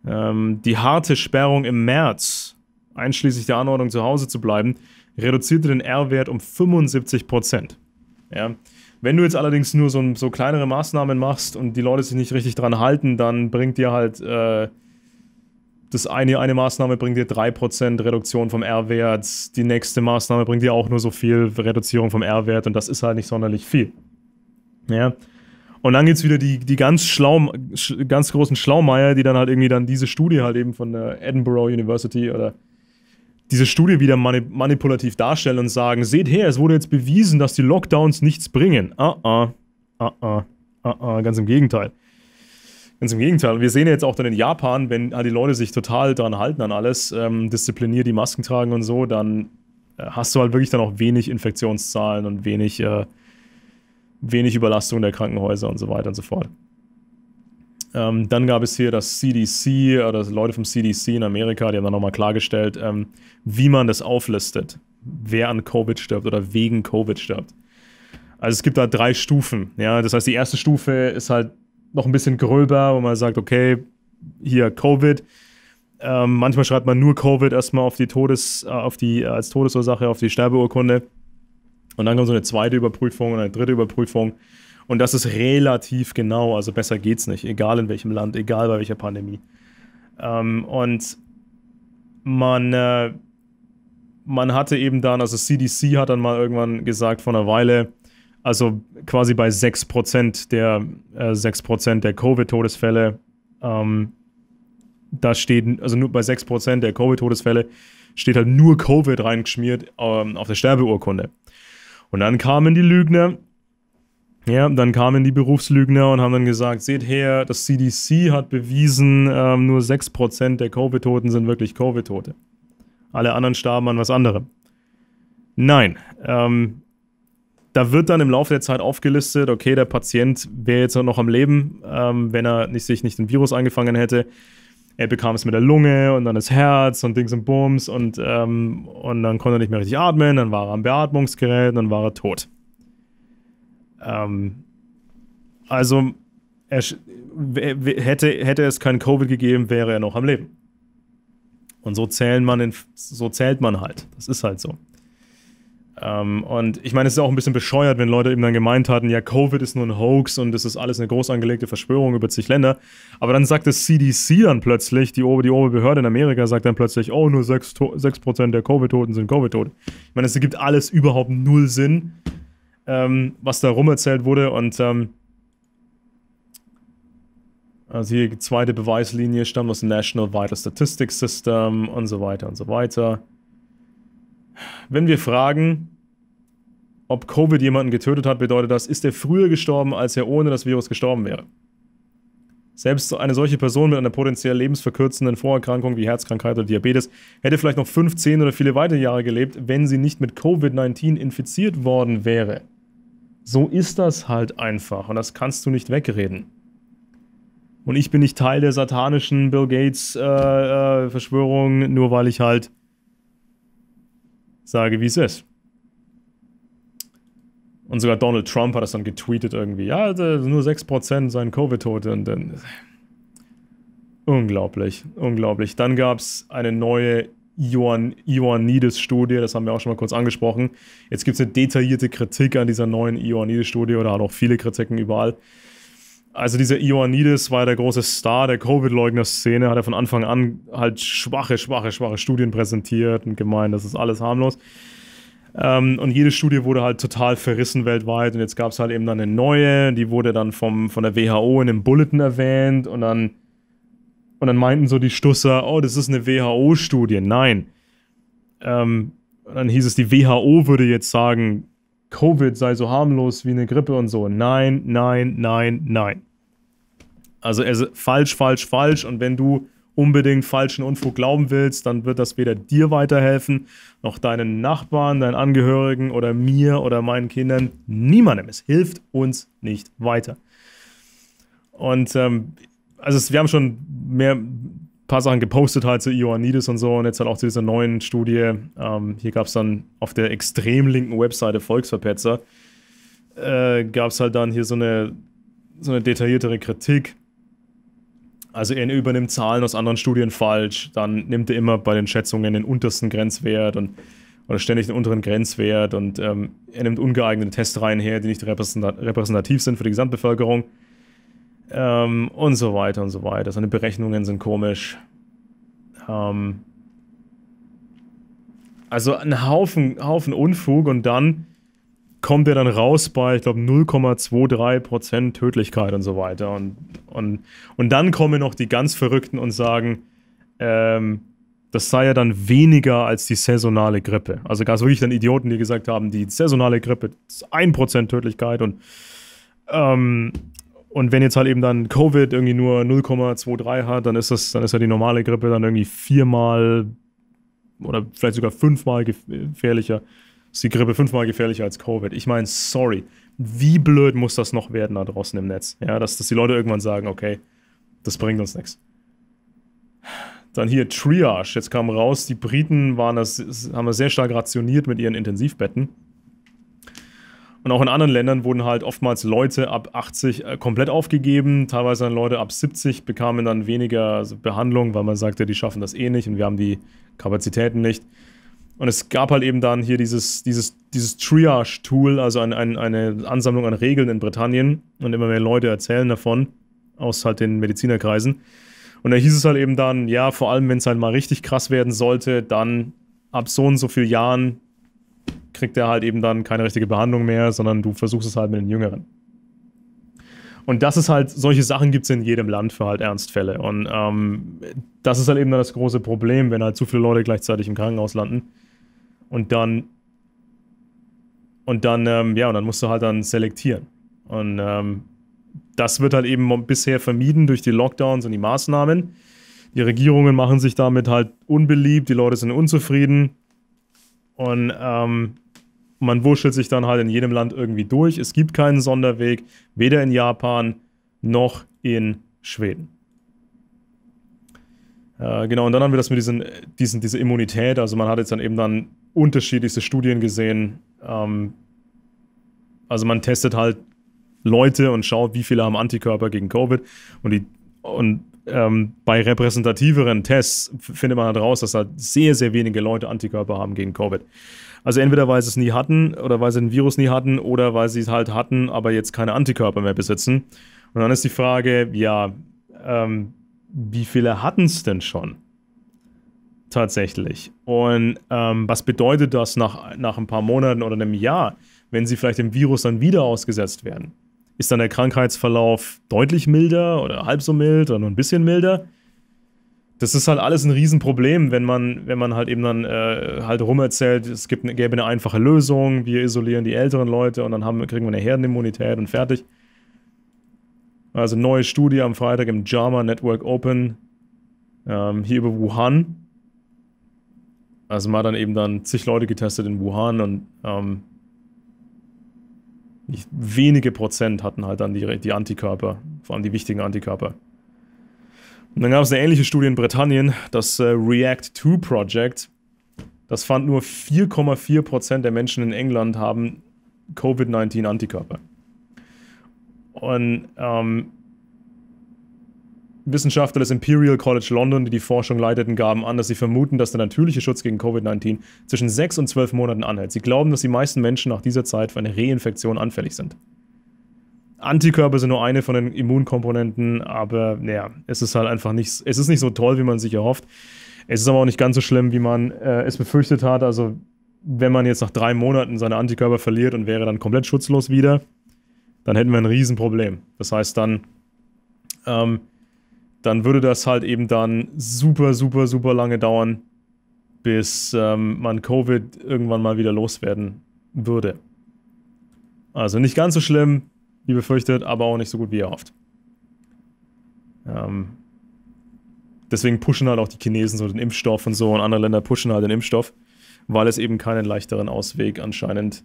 ähm, die harte Sperrung im März, einschließlich der Anordnung zu Hause zu bleiben, reduzierte den R-Wert um 75 Prozent. Ja. Wenn du jetzt allerdings nur so, so, kleinere Maßnahmen machst und die Leute sich nicht richtig dran halten, dann bringt dir halt äh, das eine, eine Maßnahme bringt dir 3% Reduktion vom R-Wert, die nächste Maßnahme bringt dir auch nur so viel Reduzierung vom R-Wert und das ist halt nicht sonderlich viel. Ja. Und dann gibt es wieder die, die ganz, schlau, ganz großen Schlaumeier, die dann halt irgendwie dann diese Studie halt eben von der Edinburgh University oder diese Studie wieder manip manipulativ darstellen und sagen, seht her, es wurde jetzt bewiesen, dass die Lockdowns nichts bringen. Ah, ah, ah, ah, ah, ah, ganz im Gegenteil. Ganz im Gegenteil. Wir sehen jetzt auch dann in Japan, wenn halt die Leute sich total dran halten an alles, ähm, diszipliniert die Masken tragen und so, dann äh, hast du halt wirklich dann auch wenig Infektionszahlen und wenig äh, wenig Überlastung der Krankenhäuser und so weiter und so fort. Ähm, dann gab es hier das CDC oder äh, Leute vom CDC in Amerika, die haben dann nochmal klargestellt, ähm, wie man das auflistet, wer an Covid stirbt oder wegen Covid stirbt. Also es gibt da drei Stufen. Ja, das heißt, die erste Stufe ist halt noch ein bisschen gröber, wo man sagt, okay, hier Covid. Ähm, manchmal schreibt man nur Covid erstmal auf die Todes, äh, auf die als Todesursache auf die Sterbeurkunde. Und dann kommt so eine zweite Überprüfung und eine dritte Überprüfung. Und das ist relativ genau, also besser geht's nicht, egal in welchem Land, egal bei welcher Pandemie. Ähm, und man, äh, man hatte eben dann, also CDC hat dann mal irgendwann gesagt vor einer Weile, also quasi bei 6% der, äh, der Covid-Todesfälle, ähm, da steht, also nur bei 6% der Covid-Todesfälle steht halt nur Covid reingeschmiert ähm, auf der Sterbeurkunde. Und dann kamen die Lügner. Ja, dann kamen die Berufslügner und haben dann gesagt, seht her, das CDC hat bewiesen, ähm, nur 6% der Covid-Toten sind wirklich Covid-Tote. Alle anderen starben an was anderem. Nein, ähm, da wird dann im Laufe der Zeit aufgelistet, okay, der Patient wäre jetzt noch am Leben, ähm, wenn er nicht, sich nicht ein Virus angefangen hätte er bekam es mit der Lunge und dann das Herz und Dings und Bums und, ähm, und dann konnte er nicht mehr richtig atmen, dann war er am Beatmungsgerät, und dann war er tot. Ähm, also er, hätte, hätte es kein Covid gegeben, wäre er noch am Leben. Und so zählt man, in, so zählt man halt. Das ist halt so. Ähm, und ich meine, es ist auch ein bisschen bescheuert, wenn Leute eben dann gemeint hatten, ja, Covid ist nur ein Hoax und es ist alles eine groß angelegte Verschwörung über zig Länder. Aber dann sagt das CDC dann plötzlich, die, Ober die Oberbehörde in Amerika sagt dann plötzlich, oh, nur 6%, 6 der Covid-Toten sind Covid-Toten. Ich meine, es ergibt alles überhaupt null Sinn, ähm, was da rumerzählt wurde. Und ähm, also hier die zweite Beweislinie stammt aus dem National Vital Statistics System und so weiter und so weiter. Wenn wir fragen, ob Covid jemanden getötet hat, bedeutet das, ist er früher gestorben, als er ohne das Virus gestorben wäre. Selbst eine solche Person mit einer potenziell lebensverkürzenden Vorerkrankung wie Herzkrankheit oder Diabetes hätte vielleicht noch 5, 10 oder viele weitere Jahre gelebt, wenn sie nicht mit Covid-19 infiziert worden wäre. So ist das halt einfach und das kannst du nicht wegreden. Und ich bin nicht Teil der satanischen Bill Gates äh, äh, Verschwörung, nur weil ich halt sage, wie es ist. Und sogar Donald Trump hat das dann getweetet irgendwie. Ja, also nur 6% seien Covid-Tote. Unglaublich, unglaublich. Dann gab es eine neue Ioannidis-Studie, das haben wir auch schon mal kurz angesprochen. Jetzt gibt es eine detaillierte Kritik an dieser neuen Ioannidis-Studie oder hat auch viele Kritiken überall. Also dieser Ioannidis war der große Star der Covid-Leugner-Szene, hat er von Anfang an halt schwache, schwache, schwache Studien präsentiert und gemeint, das ist alles harmlos. Ähm, und jede Studie wurde halt total verrissen weltweit. Und jetzt gab es halt eben dann eine neue, die wurde dann vom, von der WHO in einem Bulletin erwähnt. Und dann, und dann meinten so die Stusser, oh, das ist eine WHO-Studie. Nein. Ähm, dann hieß es, die WHO würde jetzt sagen, Covid sei so harmlos wie eine Grippe und so. Nein, nein, nein, nein. Also es also falsch, falsch, falsch. Und wenn du unbedingt falschen Unfug glauben willst, dann wird das weder dir weiterhelfen, noch deinen Nachbarn, deinen Angehörigen oder mir oder meinen Kindern, niemandem. Es hilft uns nicht weiter. Und ähm, also es, wir haben schon mehr ein paar Sachen gepostet halt zu Ioannidis und so und jetzt halt auch zu dieser neuen Studie. Ähm, hier gab es dann auf der extrem linken Webseite Volksverpetzer, äh, gab es halt dann hier so eine, so eine detailliertere Kritik also er übernimmt Zahlen aus anderen Studien falsch, dann nimmt er immer bei den Schätzungen den untersten Grenzwert und oder ständig den unteren Grenzwert und ähm, er nimmt ungeeignete Testreihen her, die nicht repräsentativ sind für die Gesamtbevölkerung ähm, und so weiter und so weiter. Seine Berechnungen sind komisch. Ähm also ein Haufen, Haufen Unfug und dann kommt er dann raus bei, ich glaube, 0,23% Tödlichkeit und so weiter. Und, und, und dann kommen noch die ganz Verrückten und sagen, ähm, das sei ja dann weniger als die saisonale Grippe. Also gab es wirklich dann Idioten, die gesagt haben, die saisonale Grippe ist 1% Tödlichkeit und, ähm, und wenn jetzt halt eben dann Covid irgendwie nur 0,23 hat, dann ist das, dann ist ja die normale Grippe dann irgendwie viermal oder vielleicht sogar fünfmal gefährlicher ist die Grippe fünfmal gefährlicher als Covid. Ich meine, sorry. Wie blöd muss das noch werden da draußen im Netz? Ja, dass, dass die Leute irgendwann sagen, okay, das bringt uns nichts. Dann hier Triage. Jetzt kam raus, die Briten waren das, haben das sehr stark rationiert mit ihren Intensivbetten. Und auch in anderen Ländern wurden halt oftmals Leute ab 80 äh, komplett aufgegeben. Teilweise dann Leute ab 70 bekamen dann weniger also Behandlung, weil man sagte, die schaffen das eh nicht und wir haben die Kapazitäten nicht. Und es gab halt eben dann hier dieses, dieses, dieses Triage-Tool, also ein, ein, eine Ansammlung an Regeln in Britannien. Und immer mehr Leute erzählen davon, aus halt den Medizinerkreisen. Und da hieß es halt eben dann, ja, vor allem wenn es halt mal richtig krass werden sollte, dann ab so und so vielen Jahren kriegt er halt eben dann keine richtige Behandlung mehr, sondern du versuchst es halt mit den Jüngeren. Und das ist halt, solche Sachen gibt es in jedem Land für halt Ernstfälle. Und ähm, das ist halt eben dann das große Problem, wenn halt zu viele Leute gleichzeitig im Krankenhaus landen und dann, und dann, ähm, ja, und dann musst du halt dann selektieren. Und ähm, das wird halt eben bisher vermieden durch die Lockdowns und die Maßnahmen. Die Regierungen machen sich damit halt unbeliebt, die Leute sind unzufrieden. Und ähm, man wurschtelt sich dann halt in jedem Land irgendwie durch. Es gibt keinen Sonderweg, weder in Japan noch in Schweden. Äh, genau, und dann haben wir das mit diesen, diesen, dieser Immunität. Also man hat jetzt dann eben dann unterschiedlichste Studien gesehen. Ähm, also man testet halt Leute und schaut, wie viele haben Antikörper gegen Covid. Und, die, und ähm, bei repräsentativeren Tests findet man heraus, halt dass halt sehr, sehr wenige Leute Antikörper haben gegen Covid. Also entweder weil sie es nie hatten oder weil sie den Virus nie hatten oder weil sie es halt hatten, aber jetzt keine Antikörper mehr besitzen. Und dann ist die Frage, ja, ähm, wie viele hatten es denn schon? tatsächlich. Und ähm, was bedeutet das nach, nach ein paar Monaten oder einem Jahr, wenn sie vielleicht dem Virus dann wieder ausgesetzt werden? Ist dann der Krankheitsverlauf deutlich milder oder halb so mild oder nur ein bisschen milder? Das ist halt alles ein Riesenproblem, wenn man, wenn man halt eben dann äh, halt rumerzählt, es gibt gäbe eine einfache Lösung, wir isolieren die älteren Leute und dann haben, kriegen wir eine Herdenimmunität und fertig. Also neue Studie am Freitag im JAMA Network Open ähm, hier über Wuhan also man hat dann eben dann zig Leute getestet in Wuhan und ähm, nicht wenige Prozent hatten halt dann die, die Antikörper, vor allem die wichtigen Antikörper. Und dann gab es eine ähnliche Studie in Britannien, das äh, React 2 Project. Das fand nur 4,4% Prozent der Menschen in England haben Covid-19 Antikörper. Und ähm, Wissenschaftler des Imperial College London, die die Forschung leiteten, gaben an, dass sie vermuten, dass der natürliche Schutz gegen Covid-19 zwischen sechs und zwölf Monaten anhält. Sie glauben, dass die meisten Menschen nach dieser Zeit für eine Reinfektion anfällig sind. Antikörper sind nur eine von den Immunkomponenten, aber naja, es ist halt einfach nicht, es ist nicht so toll, wie man sich erhofft. Es ist aber auch nicht ganz so schlimm, wie man äh, es befürchtet hat. Also wenn man jetzt nach drei Monaten seine Antikörper verliert und wäre dann komplett schutzlos wieder, dann hätten wir ein Riesenproblem. Das heißt dann, ähm, dann würde das halt eben dann super, super, super lange dauern, bis ähm, man Covid irgendwann mal wieder loswerden würde. Also nicht ganz so schlimm, wie befürchtet, aber auch nicht so gut, wie erhofft. Ähm, deswegen pushen halt auch die Chinesen so den Impfstoff und so und andere Länder pushen halt den Impfstoff, weil es eben keinen leichteren Ausweg anscheinend,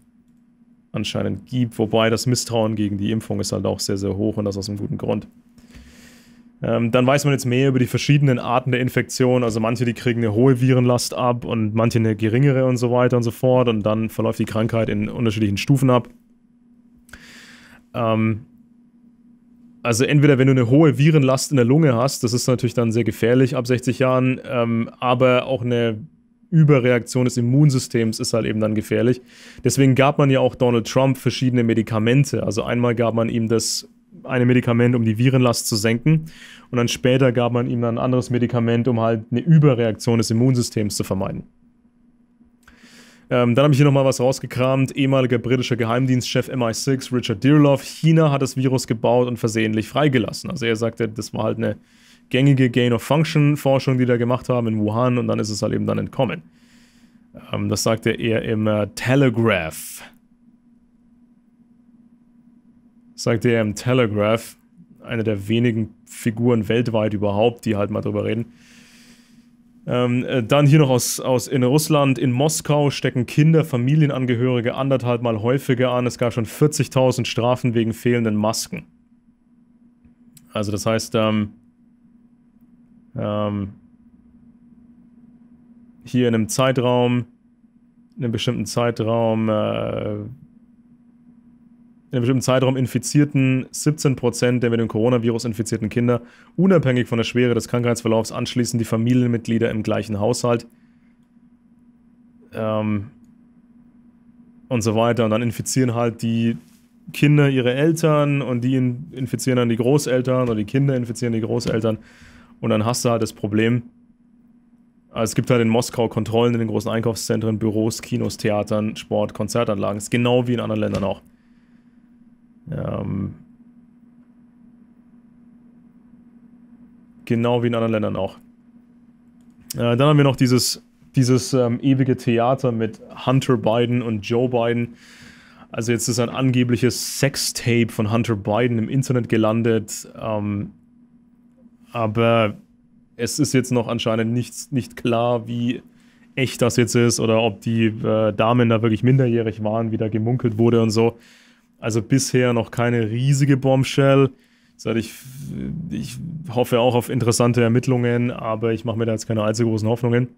anscheinend gibt. Wobei das Misstrauen gegen die Impfung ist halt auch sehr, sehr hoch und das aus einem guten Grund. Ähm, dann weiß man jetzt mehr über die verschiedenen Arten der Infektion. Also manche, die kriegen eine hohe Virenlast ab und manche eine geringere und so weiter und so fort. Und dann verläuft die Krankheit in unterschiedlichen Stufen ab. Ähm, also entweder wenn du eine hohe Virenlast in der Lunge hast, das ist natürlich dann sehr gefährlich ab 60 Jahren, ähm, aber auch eine Überreaktion des Immunsystems ist halt eben dann gefährlich. Deswegen gab man ja auch Donald Trump verschiedene Medikamente. Also einmal gab man ihm das eine Medikament, um die Virenlast zu senken. Und dann später gab man ihm dann ein anderes Medikament, um halt eine Überreaktion des Immunsystems zu vermeiden. Ähm, dann habe ich hier nochmal was rausgekramt. Ehemaliger britischer Geheimdienstchef MI6, Richard Dearlove. China hat das Virus gebaut und versehentlich freigelassen. Also er sagte, das war halt eine gängige Gain-of-Function-Forschung, die da gemacht haben in Wuhan und dann ist es halt eben dann entkommen. Ähm, das sagte er im äh, Telegraph sagte er im Telegraph, einer der wenigen Figuren weltweit überhaupt, die halt mal drüber reden. Ähm, äh, dann hier noch aus, aus in Russland, in Moskau stecken Kinder, Familienangehörige anderthalb Mal häufiger an. Es gab schon 40.000 Strafen wegen fehlenden Masken. Also das heißt, ähm, ähm, hier in einem Zeitraum, in einem bestimmten Zeitraum, äh, in einem bestimmten Zeitraum infizierten 17% der mit dem Coronavirus infizierten Kinder, unabhängig von der Schwere des Krankheitsverlaufs, anschließend die Familienmitglieder im gleichen Haushalt ähm, und so weiter. Und dann infizieren halt die Kinder ihre Eltern und die infizieren dann die Großeltern oder die Kinder infizieren die Großeltern. Und dann hast du halt das Problem, also es gibt halt in Moskau Kontrollen in den großen Einkaufszentren, Büros, Kinos, Theatern, Sport, Konzertanlagen. Das ist genau wie in anderen Ländern auch. Ähm, genau wie in anderen Ländern auch. Äh, dann haben wir noch dieses, dieses ähm, ewige Theater mit Hunter Biden und Joe Biden. Also jetzt ist ein angebliches Sextape von Hunter Biden im Internet gelandet. Ähm, aber es ist jetzt noch anscheinend nicht, nicht klar, wie echt das jetzt ist oder ob die äh, Damen da wirklich minderjährig waren, wie da gemunkelt wurde und so. Also bisher noch keine riesige Bombshell. Ich, ich hoffe auch auf interessante Ermittlungen, aber ich mache mir da jetzt keine allzu großen Hoffnungen.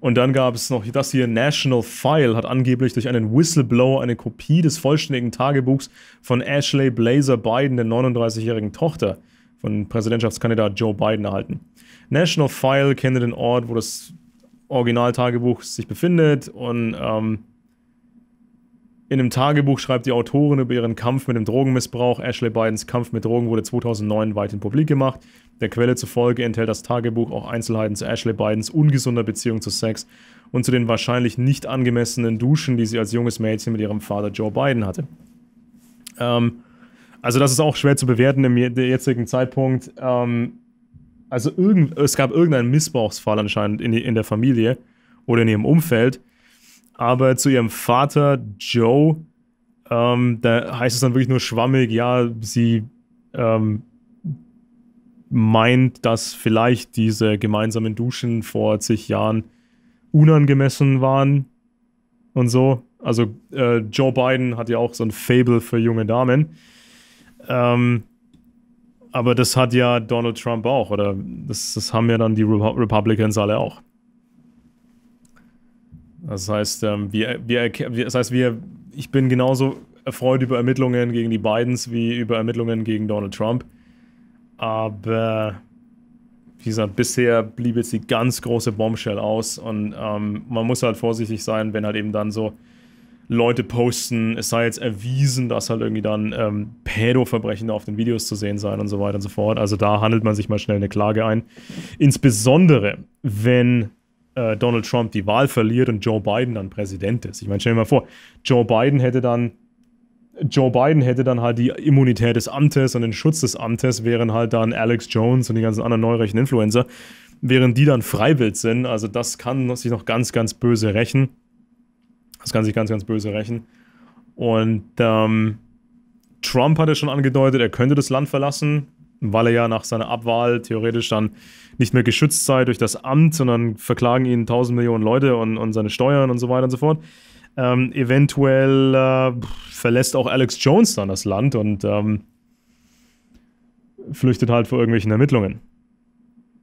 Und dann gab es noch das hier, National File hat angeblich durch einen Whistleblower eine Kopie des vollständigen Tagebuchs von Ashley Blazer Biden, der 39-jährigen Tochter von Präsidentschaftskandidat Joe Biden, erhalten. National File kenne den Ort, wo das Originaltagebuch sich befindet und ähm, in einem Tagebuch schreibt die Autorin über ihren Kampf mit dem Drogenmissbrauch. Ashley Bidens Kampf mit Drogen wurde 2009 weit weithin publik gemacht. Der Quelle zufolge enthält das Tagebuch auch Einzelheiten zu Ashley Bidens ungesunder Beziehung zu Sex und zu den wahrscheinlich nicht angemessenen Duschen, die sie als junges Mädchen mit ihrem Vater Joe Biden hatte. Ähm, also das ist auch schwer zu bewerten im jetzigen Zeitpunkt. Ähm, also irgend, es gab irgendeinen Missbrauchsfall anscheinend in, in der Familie oder in ihrem Umfeld aber zu ihrem Vater Joe, ähm, da heißt es dann wirklich nur schwammig, ja, sie ähm, meint, dass vielleicht diese gemeinsamen Duschen vor zig Jahren unangemessen waren und so. Also äh, Joe Biden hat ja auch so ein Fable für junge Damen. Ähm, aber das hat ja Donald Trump auch, oder das, das haben ja dann die Repu Republicans alle auch. Das heißt, ähm, wir, wir, das heißt, wir, ich bin genauso erfreut über Ermittlungen gegen die Bidens wie über Ermittlungen gegen Donald Trump. Aber wie gesagt, bisher blieb jetzt die ganz große Bombshell aus und ähm, man muss halt vorsichtig sein, wenn halt eben dann so Leute posten, es sei jetzt erwiesen, dass halt irgendwie dann ähm, Pädoverbrechen auf den Videos zu sehen seien und so weiter und so fort. Also da handelt man sich mal schnell eine Klage ein. Insbesondere, wenn äh, Donald Trump die Wahl verliert und Joe Biden dann Präsident ist. Ich meine, stell dir mal vor, Joe Biden hätte dann Joe Biden hätte dann halt die Immunität des Amtes und den Schutz des Amtes, während halt dann Alex Jones und die ganzen anderen neurechten Influencer, während die dann freiwillig sind. Also das kann sich noch ganz, ganz böse rächen. Das kann sich ganz, ganz böse rächen. Und ähm, Trump hat ja schon angedeutet, er könnte das Land verlassen weil er ja nach seiner Abwahl theoretisch dann nicht mehr geschützt sei durch das Amt, sondern verklagen ihn tausend Millionen Leute und, und seine Steuern und so weiter und so fort. Ähm, eventuell äh, verlässt auch Alex Jones dann das Land und ähm, flüchtet halt vor irgendwelchen Ermittlungen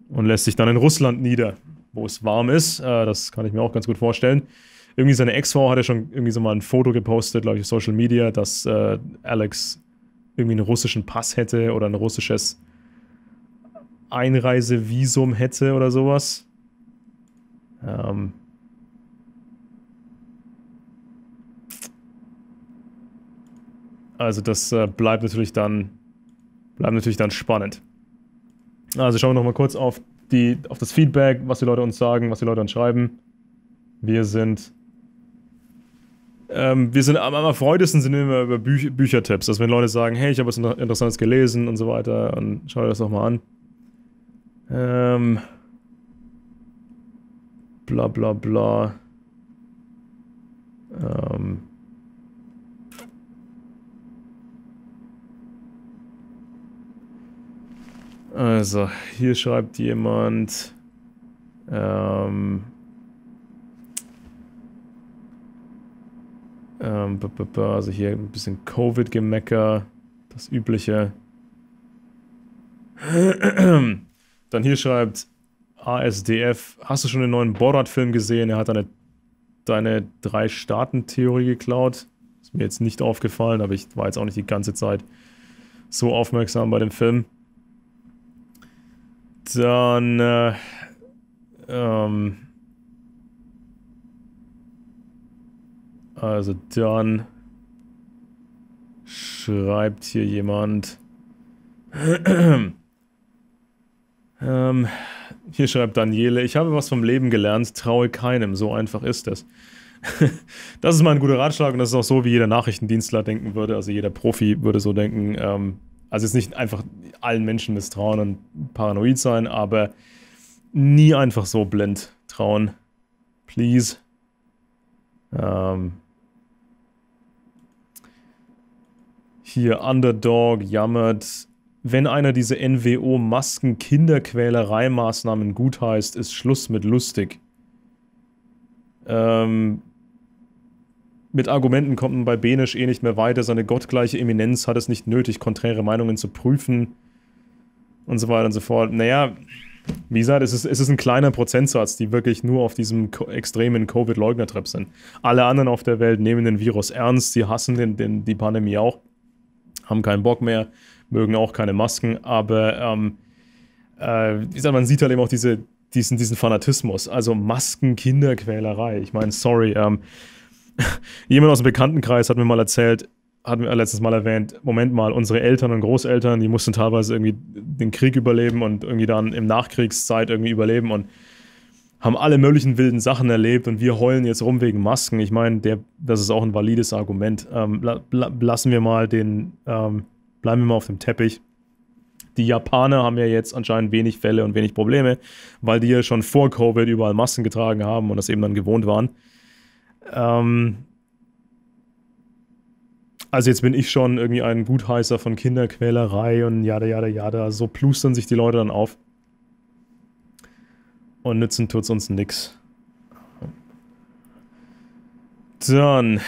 und lässt sich dann in Russland nieder, wo es warm ist. Äh, das kann ich mir auch ganz gut vorstellen. Irgendwie seine Ex-Frau hat ja schon irgendwie so mal ein Foto gepostet, glaube ich, auf Social Media, dass äh, Alex irgendwie einen russischen Pass hätte oder ein russisches Einreisevisum hätte oder sowas. Ähm. Also das äh, bleibt natürlich dann bleibt natürlich dann spannend. Also schauen wir nochmal kurz auf, die, auf das Feedback, was die Leute uns sagen, was die Leute uns schreiben. Wir sind ähm, wir sind am, am erfreutesten sind immer über Büch Büchertipps, dass wenn Leute sagen, hey, ich habe was Interessantes gelesen und so weiter und schau dir das nochmal an. Ähm, bla bla bla. Ähm. Also, hier schreibt jemand. Ähm. Ähm, also hier ein bisschen Covid-Gemecker, das Übliche. Dann hier schreibt ASDF, hast du schon den neuen Borat-Film gesehen? Er hat deine, deine Drei-Staaten-Theorie geklaut. Ist mir jetzt nicht aufgefallen, aber ich war jetzt auch nicht die ganze Zeit so aufmerksam bei dem Film. Dann, äh, ähm, Also dann schreibt hier jemand. ähm, hier schreibt Daniele, ich habe was vom Leben gelernt, traue keinem, so einfach ist es. das ist mal ein guter Ratschlag und das ist auch so, wie jeder Nachrichtendienstler denken würde, also jeder Profi würde so denken. Ähm, also jetzt nicht einfach allen Menschen misstrauen und paranoid sein, aber nie einfach so blind trauen. Please. Ähm, hier Underdog jammert, wenn einer diese NWO-Masken-Kinderquälerei-Maßnahmen gutheißt, ist Schluss mit lustig. Ähm, mit Argumenten kommt man bei Benisch eh nicht mehr weiter. Seine gottgleiche Eminenz hat es nicht nötig, konträre Meinungen zu prüfen. Und so weiter und so fort. Naja, wie gesagt, es ist, es ist ein kleiner Prozentsatz, die wirklich nur auf diesem ko extremen Covid-Leugner-Trip sind. Alle anderen auf der Welt nehmen den Virus ernst, sie hassen den, den, die Pandemie auch haben keinen Bock mehr, mögen auch keine Masken, aber ähm, äh, wie gesagt, man sieht halt eben auch diese, diesen, diesen Fanatismus, also Masken-Kinderquälerei. Ich meine, sorry, ähm, jemand aus dem Bekanntenkreis hat mir mal erzählt, hat mir letztes Mal erwähnt, Moment mal, unsere Eltern und Großeltern, die mussten teilweise irgendwie den Krieg überleben und irgendwie dann im Nachkriegszeit irgendwie überleben und haben alle möglichen wilden Sachen erlebt und wir heulen jetzt rum wegen Masken. Ich meine, der, das ist auch ein valides Argument. Ähm, lassen wir mal den, ähm, bleiben wir mal auf dem Teppich. Die Japaner haben ja jetzt anscheinend wenig Fälle und wenig Probleme, weil die ja schon vor Covid überall Masken getragen haben und das eben dann gewohnt waren. Ähm also jetzt bin ich schon irgendwie ein Gutheißer von Kinderquälerei und jada, jada, jada. So plustern sich die Leute dann auf. Und nützen tut's uns nix. Dann,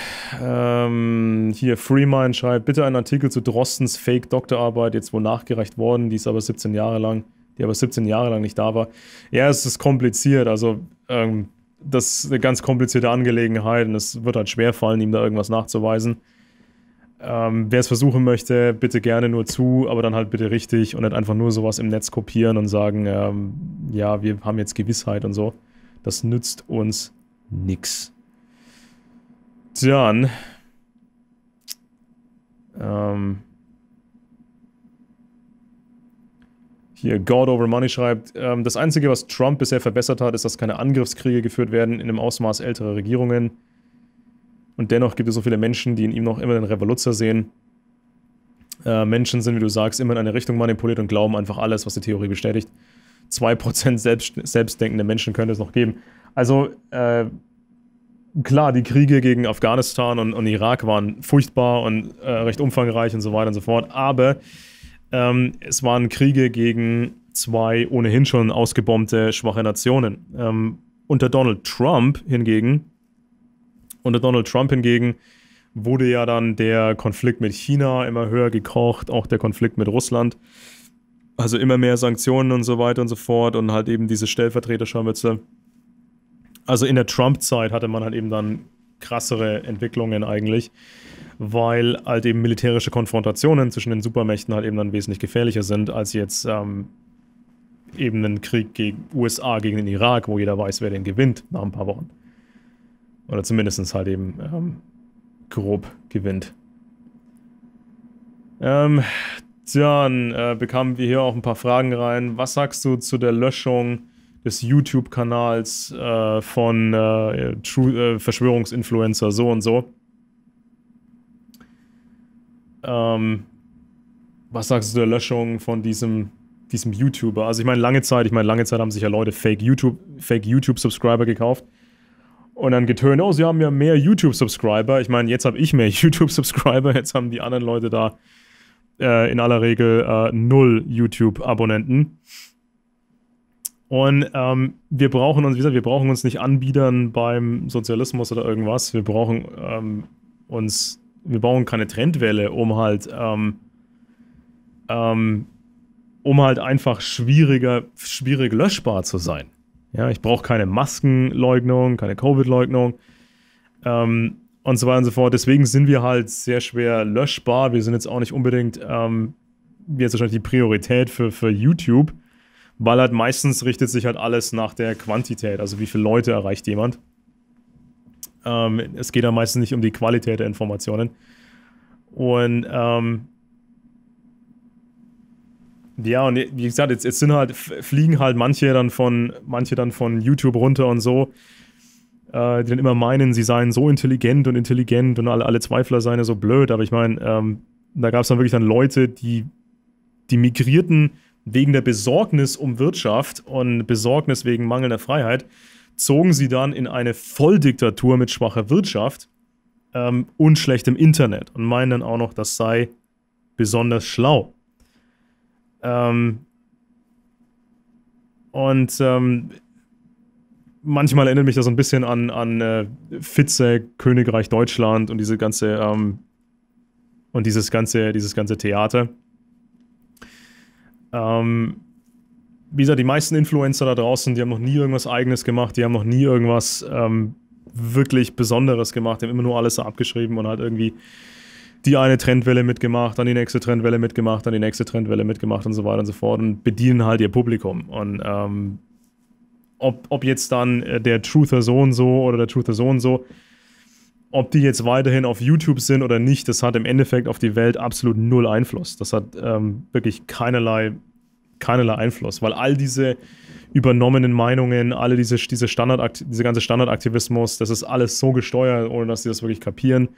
ähm, hier Freemind schreibt, bitte einen Artikel zu Drostens Fake-Doktorarbeit, jetzt wohl nachgereicht worden, die ist aber 17 Jahre lang, die aber 17 Jahre lang nicht da war. Ja, es ist kompliziert, also ähm, das ist eine ganz komplizierte Angelegenheit und es wird halt schwer fallen, ihm da irgendwas nachzuweisen. Ähm, Wer es versuchen möchte, bitte gerne nur zu, aber dann halt bitte richtig und nicht einfach nur sowas im Netz kopieren und sagen, ähm, ja, wir haben jetzt Gewissheit und so. Das nützt uns nichts. Dann. Ähm, Hier, God over Money schreibt, ähm, das Einzige, was Trump bisher verbessert hat, ist, dass keine Angriffskriege geführt werden in dem Ausmaß älterer Regierungen. Und dennoch gibt es so viele Menschen, die in ihm noch immer den Revoluzzer sehen. Äh, Menschen sind, wie du sagst, immer in eine Richtung manipuliert und glauben einfach alles, was die Theorie bestätigt. 2% selbst, selbstdenkende Menschen könnte es noch geben. Also, äh, klar, die Kriege gegen Afghanistan und, und Irak waren furchtbar und äh, recht umfangreich und so weiter und so fort. Aber ähm, es waren Kriege gegen zwei ohnehin schon ausgebombte, schwache Nationen. Ähm, unter Donald Trump hingegen unter Donald Trump hingegen wurde ja dann der Konflikt mit China immer höher gekocht, auch der Konflikt mit Russland. Also immer mehr Sanktionen und so weiter und so fort und halt eben diese Stellvertreterscharmütze. Also in der Trump-Zeit hatte man halt eben dann krassere Entwicklungen eigentlich, weil halt eben militärische Konfrontationen zwischen den Supermächten halt eben dann wesentlich gefährlicher sind als jetzt ähm, eben ein Krieg gegen USA gegen den Irak, wo jeder weiß, wer den gewinnt nach ein paar Wochen. Oder zumindest halt eben ähm, grob gewinnt. Ähm, dann äh, bekamen wir hier auch ein paar Fragen rein. Was sagst du zu der Löschung des YouTube-Kanals äh, von äh, True, äh, Verschwörungsinfluencer so und so? Ähm, was sagst du zu der Löschung von diesem, diesem YouTuber? Also ich meine lange Zeit, ich meine lange Zeit haben sich ja Leute Fake YouTube, Fake YouTube-Subscriber gekauft. Und dann getönt, oh, sie haben ja mehr YouTube-Subscriber. Ich meine, jetzt habe ich mehr YouTube-Subscriber, jetzt haben die anderen Leute da äh, in aller Regel äh, null YouTube-Abonnenten. Und ähm, wir brauchen uns, wie gesagt, wir brauchen uns nicht anbiedern beim Sozialismus oder irgendwas. Wir brauchen ähm, uns, wir brauchen keine Trendwelle, um halt, ähm, ähm um halt einfach schwieriger, schwierig löschbar zu sein. Ja, ich brauche keine Maskenleugnung, keine Covid-Leugnung ähm, und so weiter und so fort. Deswegen sind wir halt sehr schwer löschbar. Wir sind jetzt auch nicht unbedingt ähm, jetzt wahrscheinlich die Priorität für, für YouTube, weil halt meistens richtet sich halt alles nach der Quantität, also wie viele Leute erreicht jemand. Ähm, es geht dann halt meistens nicht um die Qualität der Informationen. Und ähm, ja, und wie gesagt, jetzt, jetzt sind halt, fliegen halt manche dann von, manche dann von YouTube runter und so, äh, die dann immer meinen, sie seien so intelligent und intelligent und alle, alle Zweifler seien ja so blöd. Aber ich meine, ähm, da gab es dann wirklich dann Leute, die, die migrierten wegen der Besorgnis um Wirtschaft und Besorgnis wegen mangelnder Freiheit, zogen sie dann in eine Volldiktatur mit schwacher Wirtschaft ähm, und schlechtem Internet und meinen dann auch noch, das sei besonders schlau. Ähm, und ähm, manchmal erinnert mich das so ein bisschen an, an äh, Fitze, Königreich Deutschland und diese ganze ähm, und dieses ganze, dieses ganze Theater. Ähm, wie gesagt, die meisten Influencer da draußen, die haben noch nie irgendwas Eigenes gemacht, die haben noch nie irgendwas ähm, wirklich Besonderes gemacht, die haben immer nur alles so abgeschrieben und halt irgendwie die eine Trendwelle mitgemacht, dann die nächste Trendwelle mitgemacht, dann die nächste Trendwelle mitgemacht und so weiter und so fort und bedienen halt ihr Publikum. Und ähm, ob, ob jetzt dann äh, der Truther so und so oder der Truther so und so, ob die jetzt weiterhin auf YouTube sind oder nicht, das hat im Endeffekt auf die Welt absolut null Einfluss. Das hat ähm, wirklich keinerlei, keinerlei Einfluss, weil all diese übernommenen Meinungen, alle diese, diese, Standard, diese ganze Standardaktivismus, das ist alles so gesteuert, ohne dass sie das wirklich kapieren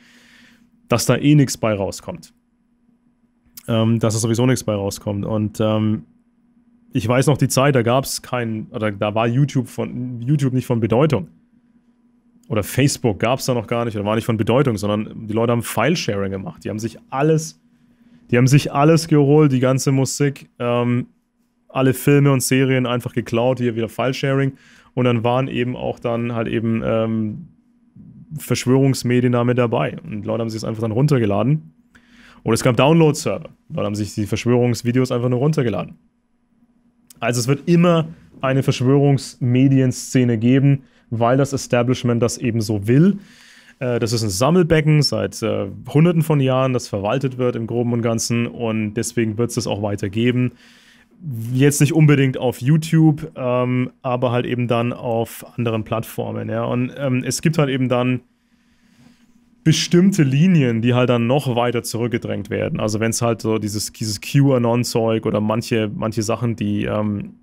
dass da eh nichts bei rauskommt. Ähm, dass da sowieso nichts bei rauskommt. Und ähm, ich weiß noch die Zeit, da gab es keinen, oder da war YouTube von YouTube nicht von Bedeutung. Oder Facebook gab es da noch gar nicht, oder war nicht von Bedeutung, sondern die Leute haben File-Sharing gemacht. Die haben sich alles, die haben sich alles geholt, die ganze Musik, ähm, alle Filme und Serien einfach geklaut, hier wieder File-Sharing. Und dann waren eben auch dann halt eben ähm, Verschwörungsmedien da dabei. Und Leute haben sich das einfach dann runtergeladen. Oder es gab Download-Server. Leute haben sich die Verschwörungsvideos einfach nur runtergeladen. Also es wird immer eine Verschwörungsmedienszene geben, weil das Establishment das eben so will. Äh, das ist ein Sammelbecken seit äh, Hunderten von Jahren, das verwaltet wird im Groben und Ganzen und deswegen wird es das auch weiter geben jetzt nicht unbedingt auf YouTube, ähm, aber halt eben dann auf anderen Plattformen. Ja? Und ähm, es gibt halt eben dann bestimmte Linien, die halt dann noch weiter zurückgedrängt werden. Also wenn es halt so dieses, dieses QAnon-Zeug oder manche, manche Sachen, die ähm,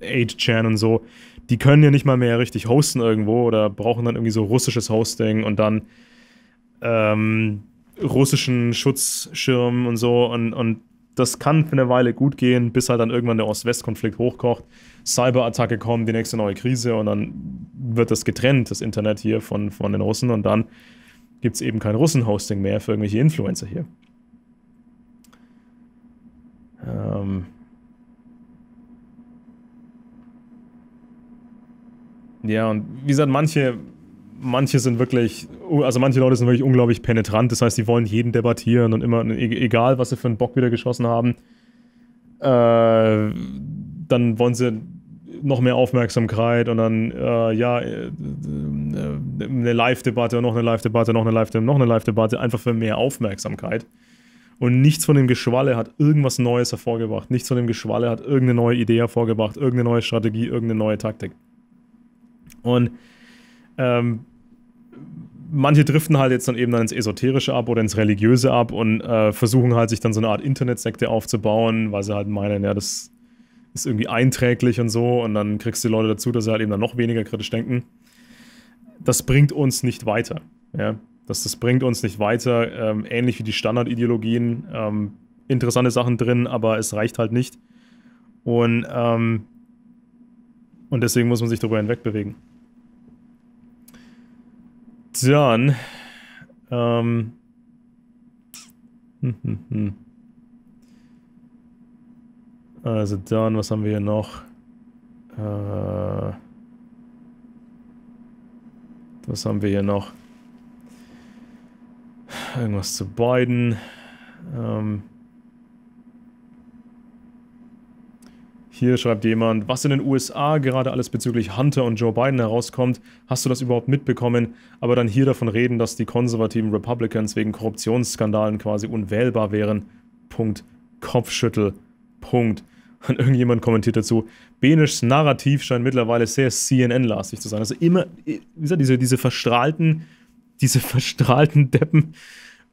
8chan und so, die können ja nicht mal mehr richtig hosten irgendwo oder brauchen dann irgendwie so russisches Hosting und dann ähm, russischen Schutzschirm und so und, und das kann für eine Weile gut gehen, bis halt dann irgendwann der Ost-West-Konflikt hochkocht, Cyberattacke kommt, die nächste neue Krise und dann wird das getrennt, das Internet hier von, von den Russen und dann gibt es eben kein Russen-Hosting mehr für irgendwelche Influencer hier. Ähm ja, und wie gesagt, manche manche sind wirklich, also manche Leute sind wirklich unglaublich penetrant. Das heißt, die wollen jeden debattieren und immer, e, egal was sie für einen Bock wieder geschossen haben, äh, dann wollen sie noch mehr Aufmerksamkeit und dann, äh, ja, äh, eine Live-Debatte, noch eine Live-Debatte, noch eine Live-Debatte, noch eine Live-Debatte, einfach für mehr Aufmerksamkeit. Und nichts von dem Geschwalle hat irgendwas Neues hervorgebracht. Nichts von dem Geschwalle hat irgendeine neue Idee hervorgebracht, irgendeine neue Strategie, irgendeine neue Taktik. Und ähm, manche driften halt jetzt dann eben dann ins Esoterische ab oder ins Religiöse ab und äh, versuchen halt sich dann so eine Art Internetsekte aufzubauen, weil sie halt meinen, ja, das ist irgendwie einträglich und so und dann kriegst du die Leute dazu, dass sie halt eben dann noch weniger kritisch denken. Das bringt uns nicht weiter. Ja? Das, das bringt uns nicht weiter, ähm, ähnlich wie die Standardideologien. Ähm, interessante Sachen drin, aber es reicht halt nicht. Und, ähm, und deswegen muss man sich darüber hinwegbewegen. Dann. Ähm. Also dann, was haben wir hier noch? Äh, was haben wir hier noch? Irgendwas zu beiden. Ähm, Hier schreibt jemand, was in den USA gerade alles bezüglich Hunter und Joe Biden herauskommt, hast du das überhaupt mitbekommen, aber dann hier davon reden, dass die konservativen Republicans wegen Korruptionsskandalen quasi unwählbar wären. Punkt. Kopfschüttel. Punkt. Und irgendjemand kommentiert dazu, Benischs Narrativ scheint mittlerweile sehr CNN-lastig zu sein. Also immer, wie gesagt, diese, diese verstrahlten, diese verstrahlten Deppen,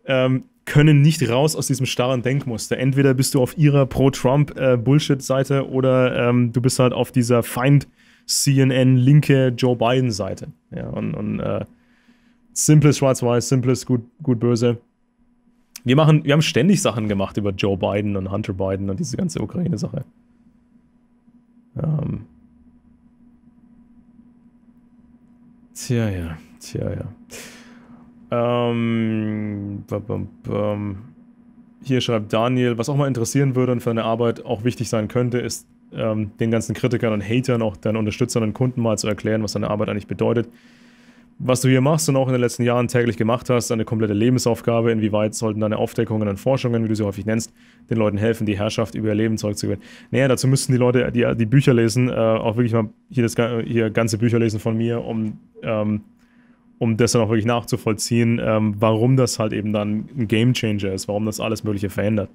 ähm, können nicht raus aus diesem starren Denkmuster. Entweder bist du auf ihrer Pro-Trump-Bullshit-Seite äh, oder ähm, du bist halt auf dieser Feind-CNN-linke Joe Biden-Seite. Ja, und, und äh, simples Schwarz-Weiß, simples Gut, Böse. Wir, machen, wir haben ständig Sachen gemacht über Joe Biden und Hunter Biden und diese ganze Ukraine-Sache. Ähm. Tja, ja, tja, ja. Ähm, ähm, hier schreibt Daniel, was auch mal interessieren würde und für eine Arbeit auch wichtig sein könnte, ist ähm, den ganzen Kritikern und Hatern, auch deinen Unterstützern und Kunden mal zu erklären, was deine Arbeit eigentlich bedeutet. Was du hier machst und auch in den letzten Jahren täglich gemacht hast, eine komplette Lebensaufgabe, inwieweit sollten deine Aufdeckungen und Forschungen, wie du sie häufig nennst, den Leuten helfen, die Herrschaft über ihr Leben zurückzugewinnen. Naja, dazu müssten die Leute, die, die Bücher lesen, äh, auch wirklich mal hier, das, hier ganze Bücher lesen von mir, um ähm, um das dann auch wirklich nachzuvollziehen, ähm, warum das halt eben dann ein Gamechanger ist, warum das alles Mögliche verändert.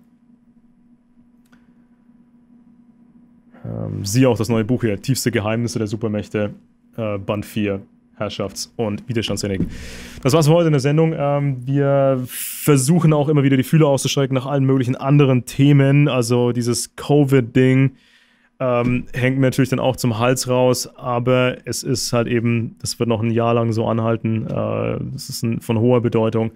Ähm, siehe auch das neue Buch hier, Tiefste Geheimnisse der Supermächte, äh, Band 4, Herrschafts- und Widerstandssinnig. Das war's für heute in der Sendung. Ähm, wir versuchen auch immer wieder die Fühler auszustrecken nach allen möglichen anderen Themen, also dieses Covid-Ding. Ähm, hängt mir natürlich dann auch zum Hals raus, aber es ist halt eben, das wird noch ein Jahr lang so anhalten. Äh, das ist ein, von hoher Bedeutung.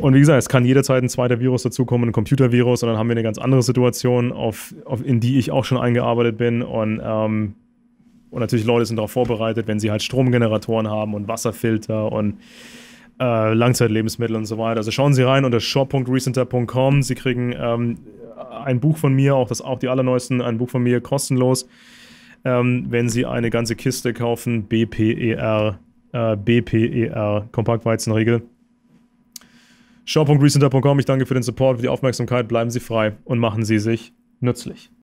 Und wie gesagt, es kann jederzeit ein zweiter Virus dazukommen, ein Computervirus, und dann haben wir eine ganz andere Situation, auf, auf, in die ich auch schon eingearbeitet bin. Und, ähm, und natürlich Leute sind darauf vorbereitet, wenn sie halt Stromgeneratoren haben und Wasserfilter und äh, Langzeitlebensmittel und so weiter. Also schauen Sie rein unter shop.recenter.com. Sie kriegen ähm, ein Buch von mir, auch das auch die allerneuesten, ein Buch von mir kostenlos, ähm, wenn Sie eine ganze Kiste kaufen, BPER, äh, BPER, Kompaktweizenriegel. Shop.recenter.com, ich danke für den Support, für die Aufmerksamkeit, bleiben Sie frei und machen Sie sich nützlich.